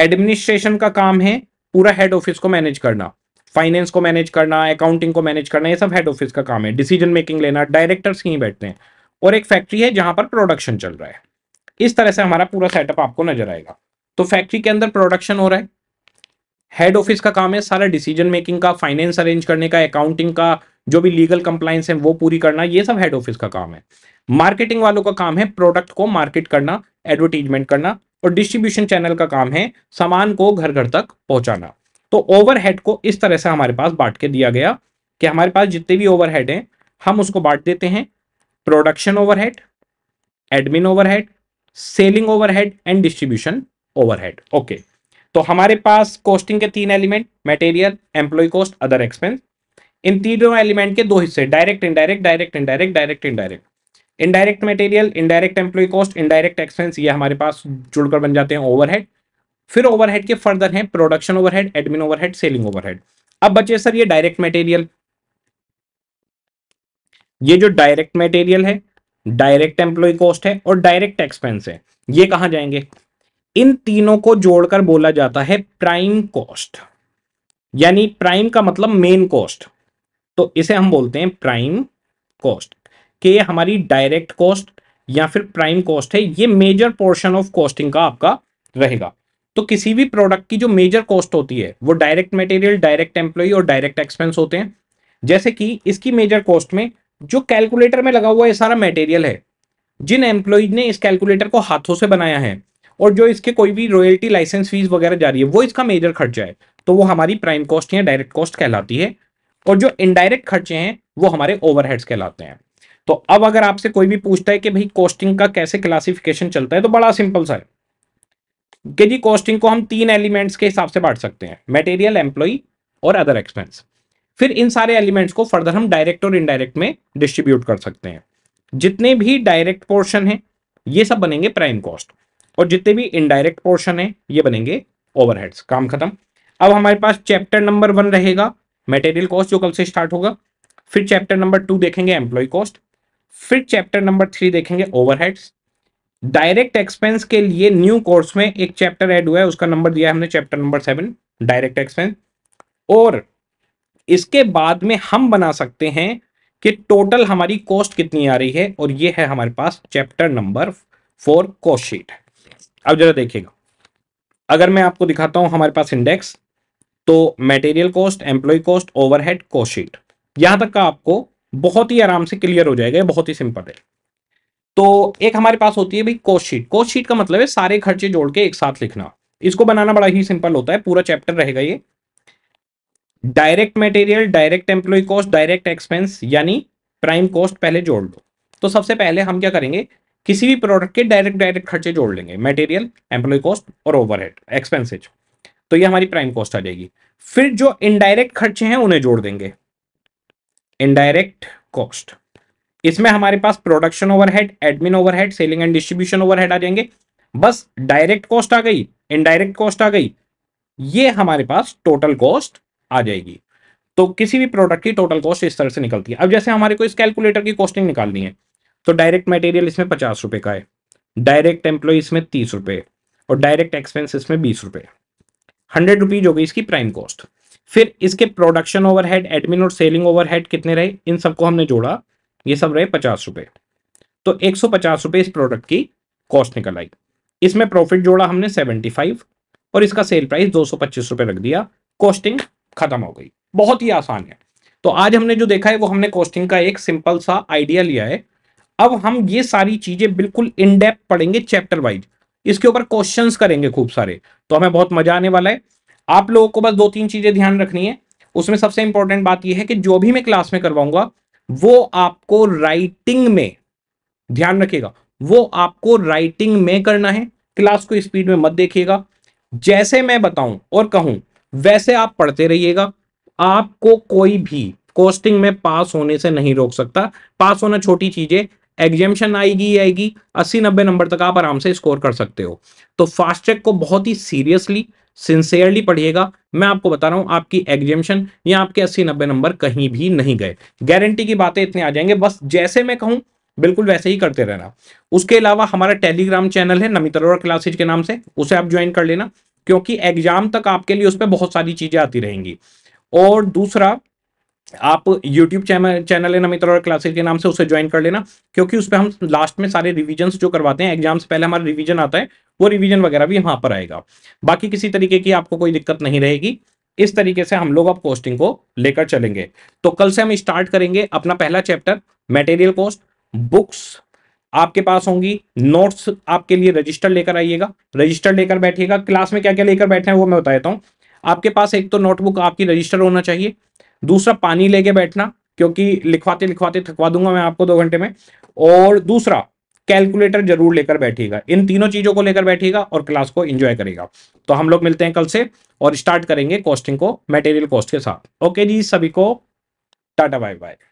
एडमिनिस्ट्रेशन का काम है पूरा हेड ऑफिस को मैनेज करना फाइनेंस को मैनेज करना अकाउंटिंग को मैनेज करना ये सब हेड ऑफिस का काम है डिसीजन मेकिंग लेना डायरेक्टर्स यहीं बैठते हैं और एक फैक्ट्री है जहां पर प्रोडक्शन चल रहा है इस तरह से हमारा पूरा सेटअप आपको नजर आएगा तो फैक्ट्री के अंदर प्रोडक्शन हो रहा है हेड ऑफिस का काम है सारा डिसीजन मेकिंग का फाइनेंस अरेंज करने का अकाउंटिंग का जो भी लीगल कंप्लाइंस है वो पूरी करना ये सब हेड ऑफिस का काम है मार्केटिंग वालों का काम है प्रोडक्ट को मार्केट करना एडवर्टीजमेंट करना और डिस्ट्रीब्यूशन चैनल का काम है सामान को घर घर तक पहुंचाना तो ओवरहेड को इस तरह से हमारे पास बांट के दिया गया कि हमारे पास जितने भी ओवरहेड हैं हम उसको बांट देते हैं production overhead admin overhead selling overhead and distribution overhead okay तो हमारे पास कॉस्टिंग के तीन element material employ cost other expense इन तीनों एलिमेंट के दो हिस्से direct indirect direct indirect direct indirect indirect material indirect employ cost indirect expense ये हमारे पास जुड़कर बन जाते हैं ओवरहेड फिर ओवरहेड के फर्दर हैं production overhead admin overhead selling overhead अब बचे सर ये डायरेक्ट मटेरियल ये जो डायरेक्ट मटेरियल है डायरेक्ट एम्प्लॉय कॉस्ट है और डायरेक्ट एक्सपेंस है ये कहां जाएंगे इन तीनों को जोड़कर बोला जाता है प्राइम कॉस्ट यानी प्राइम का मतलब मेन कॉस्ट तो इसे हम बोलते हैं प्राइम कॉस्ट कि ये हमारी डायरेक्ट कॉस्ट या फिर प्राइम कॉस्ट है ये मेजर पोर्शन ऑफ कॉस्टिंग का आपका रहेगा तो किसी भी प्रोडक्ट की जो मेजर कॉस्ट होती है वो डायरेक्ट मटेरियल डायरेक्ट एम्प्लॉय और डायरेक्ट एक्सपेंस होते हैं जैसे कि इसकी मेजर कॉस्ट में जो कैलकुलेटर में लगा हुआ ये सारा मटेरियल है जिन एम्प्लॉयज ने इस कैलकुलेटर को हाथों से बनाया है और जो इसके कोई भी रॉयल्टी लाइसेंस फीस वगैरह जा रही है वो इसका मेजर खर्चा है तो वो हमारी प्राइम कॉस्ट या डायरेक्ट कॉस्ट कहलाती है और जो इनडायरेक्ट खर्चे हैं वो हमारे ओवरहेड्स कहलाते हैं तो अब अगर आपसे कोई भी पूछता है कि भाई कॉस्टिंग का कैसे क्लासिफिकेशन चलता है तो बड़ा सिंपल सा है कि जी कॉस्टिंग को हम तीन एलिमेंट्स के हिसाब से बांट सकते हैं मटेरियल एम्प्लॉई और अदर एक्सपेंस फिर इन सारे एलिमेंट्स को फर्दर हम डायरेक्ट और इनडायरेक्ट में डिस्ट्रीब्यूट कर सकते हैं जितने भी डायरेक्ट पोर्शन है ये सब बनेंगे प्राइम कॉस्ट और जितने भी इनडायरेक्ट पोर्शन है ये बनेंगे ओवरहेड्स काम खत्म अब हमारे पास चैप्टर नंबर वन रहेगा मेटेरियल कॉस्ट जो कल से स्टार्ट होगा फिर चैप्टर नंबर टू देखेंगे एम्प्लॉय कॉस्ट फिर चैप्टर नंबर थ्री देखेंगे ओवरहेड्स डायरेक्ट एक्सपेंस के लिए न्यू कोर्स में एक चैप्टर ऐड हुआ है उसका नंबर दिया है हमने chapter number seven direct expense और इसके बाद में हम बना सकते हैं कि टोटल हमारी कॉस्ट कितनी आ रही है और ये है हमारे पास chapter number four cost sheet अब जरा देखिएगा अगर मैं आपको दिखाता हूं हमारे पास इंडेक्स तो material cost employ cost overhead cost sheet यहां तक का आपको बहुत ही आराम से क्लियर हो जाएगा बहुत ही सिंपल है तो एक हमारे पास होती है भाई कॉस्टशीट कॉस्टशीट का मतलब है सारे खर्चे जोड़ के एक साथ लिखना इसको बनाना बड़ा ही सिंपल होता है पूरा चैप्टर रहेगा ये direct material direct employ cost direct expense यानी प्राइम कॉस्ट पहले जोड़ लो तो सबसे पहले हम क्या करेंगे किसी भी प्रोडक्ट के डायरेक्ट डायरेक्ट खर्चे जोड़ लेंगे मटेरियल एम्प्लॉय कॉस्ट और ओवरहेड एक्सपेंसिज तो ये हमारी प्राइम कॉस्ट आ जाएगी फिर जो इनडायरेक्ट खर्चे हैं उन्हें जोड़ देंगे इनडायरेक्ट कॉस्ट इसमें हमारे पास production overhead admin overhead selling and distribution overhead आ जाएंगे बस डायरेक्ट कॉस्ट आ गई इनडायरेक्ट कॉस्ट आ गई ये हमारे पास टोटल कॉस्ट आ जाएगी तो किसी भी प्रोडक्ट की टोटल कॉस्ट इस तरह से निकलती है अब जैसे हमारे को इस कैलकुलेटर की कॉस्टिंग निकालनी है तो डायरेक्ट मटेरियल इसमें पचास रुपये का है डायरेक्ट एम्प्लॉय इसमें तीस रुपए और डायरेक्ट एक्सपेंस इसमें बीस रुपये हंड्रेड रुपीज़ हो गई इसकी प्राइम कॉस्ट फिर इसके प्रोडक्शन ओवरहेड एडमिन और सेलिंग ओवरहेड कितने रहे इन सबको हमने जोड़ा ये सब रहे पचास रुपये तो एक सौ पचास रुपये इस प्रोडक्ट की कॉस्ट निकल आई इसमें प्रॉफिट जोड़ा हमने सेवेंटी फाइव और इसका सेल प्राइस दो सौ पच्चीस रुपये रख दिया कॉस्टिंग खत्म हो गई बहुत ही आसान है तो आज हमने जो देखा है वो हमने कॉस्टिंग का एक सिंपल सा आइडिया लिया है अब हम ये सारी चीजें बिल्कुल इनडेप पढ़ेंगे चैप्टर वाइज इसके ऊपर क्वेश्चन करेंगे खूब सारे तो हमें बहुत मजा आने वाला है आप लोगों को बस दो तीन चीजें ध्यान रखनी है उसमें सबसे इंपॉर्टेंट बात यह है कि जो भी मैं क्लास में करवाऊंगा वो आपको राइटिंग में ध्यान रखिएगा वो आपको राइटिंग में करना है क्लास को स्पीड में मत देखिएगा जैसे मैं बताऊं और कहूं वैसे आप पढ़ते रहिएगा आपको कोई भी कोस्टिंग में पास होने से नहीं रोक सकता पास होना छोटी चीज है एग्जेम्पन आएगी आएगी अस्सी नब्बे नंबर तक आप आराम से स्कोर कर सकते हो तो फास्ट ट्रैक को बहुत ही सीरियसली सिंसेयरली पढ़िएगा मैं आपको बता रहा हूं आपकी एग्जेम्शन या आपके अस्सी नब्बे नंबर कहीं भी नहीं गए गारंटी की बातें इतने आ जाएंगे बस जैसे मैं कहूं बिल्कुल वैसे ही करते रहना उसके अलावा हमारा टेलीग्राम चैनल है नमित अरोड़ा क्लासेज के नाम से उसे आप ज्वाइन कर लेना क्योंकि एग्जाम तक आपके लिए उस पर बहुत सारी चीजें आती रहेंगी और दूसरा आप YouTube चैनल चैनल है ना मित्र और क्लासेस के नाम से उसे ज्वाइन कर लेना क्योंकि उस पर हम लास्ट में सारे रिविजन जो करवाते हैं एग्जाम से पहले हमारा रिवीजन आता है वो रिविजन वगैरह भी वहां पर आएगा बाकी किसी तरीके की आपको कोई दिक्कत नहीं रहेगी इस तरीके से हम लोग अब कोस्टिंग को लेकर चलेंगे तो कल से हम स्टार्ट करेंगे अपना पहला चैप्टर मेटेरियल कोस्ट बुक्स आपके पास होंगी नोट्स आपके लिए रजिस्टर लेकर आइएगा रजिस्टर लेकर बैठिएगा क्लास में क्या क्या लेकर बैठे हैं वो मैं बता देता हूँ आपके पास एक तो नोटबुक आपकी रजिस्टर होना चाहिए दूसरा पानी लेके बैठना क्योंकि लिखवाते लिखवाते थकवा दूंगा मैं आपको दो घंटे में और दूसरा कैलकुलेटर जरूर लेकर बैठिएगा इन तीनों चीजों को लेकर बैठिएगा और क्लास को एंजॉय करेगा तो हम लोग मिलते हैं कल से और स्टार्ट करेंगे कॉस्टिंग को मटेरियल कॉस्ट के साथ ओके जी सभी को टाटा बाय बाय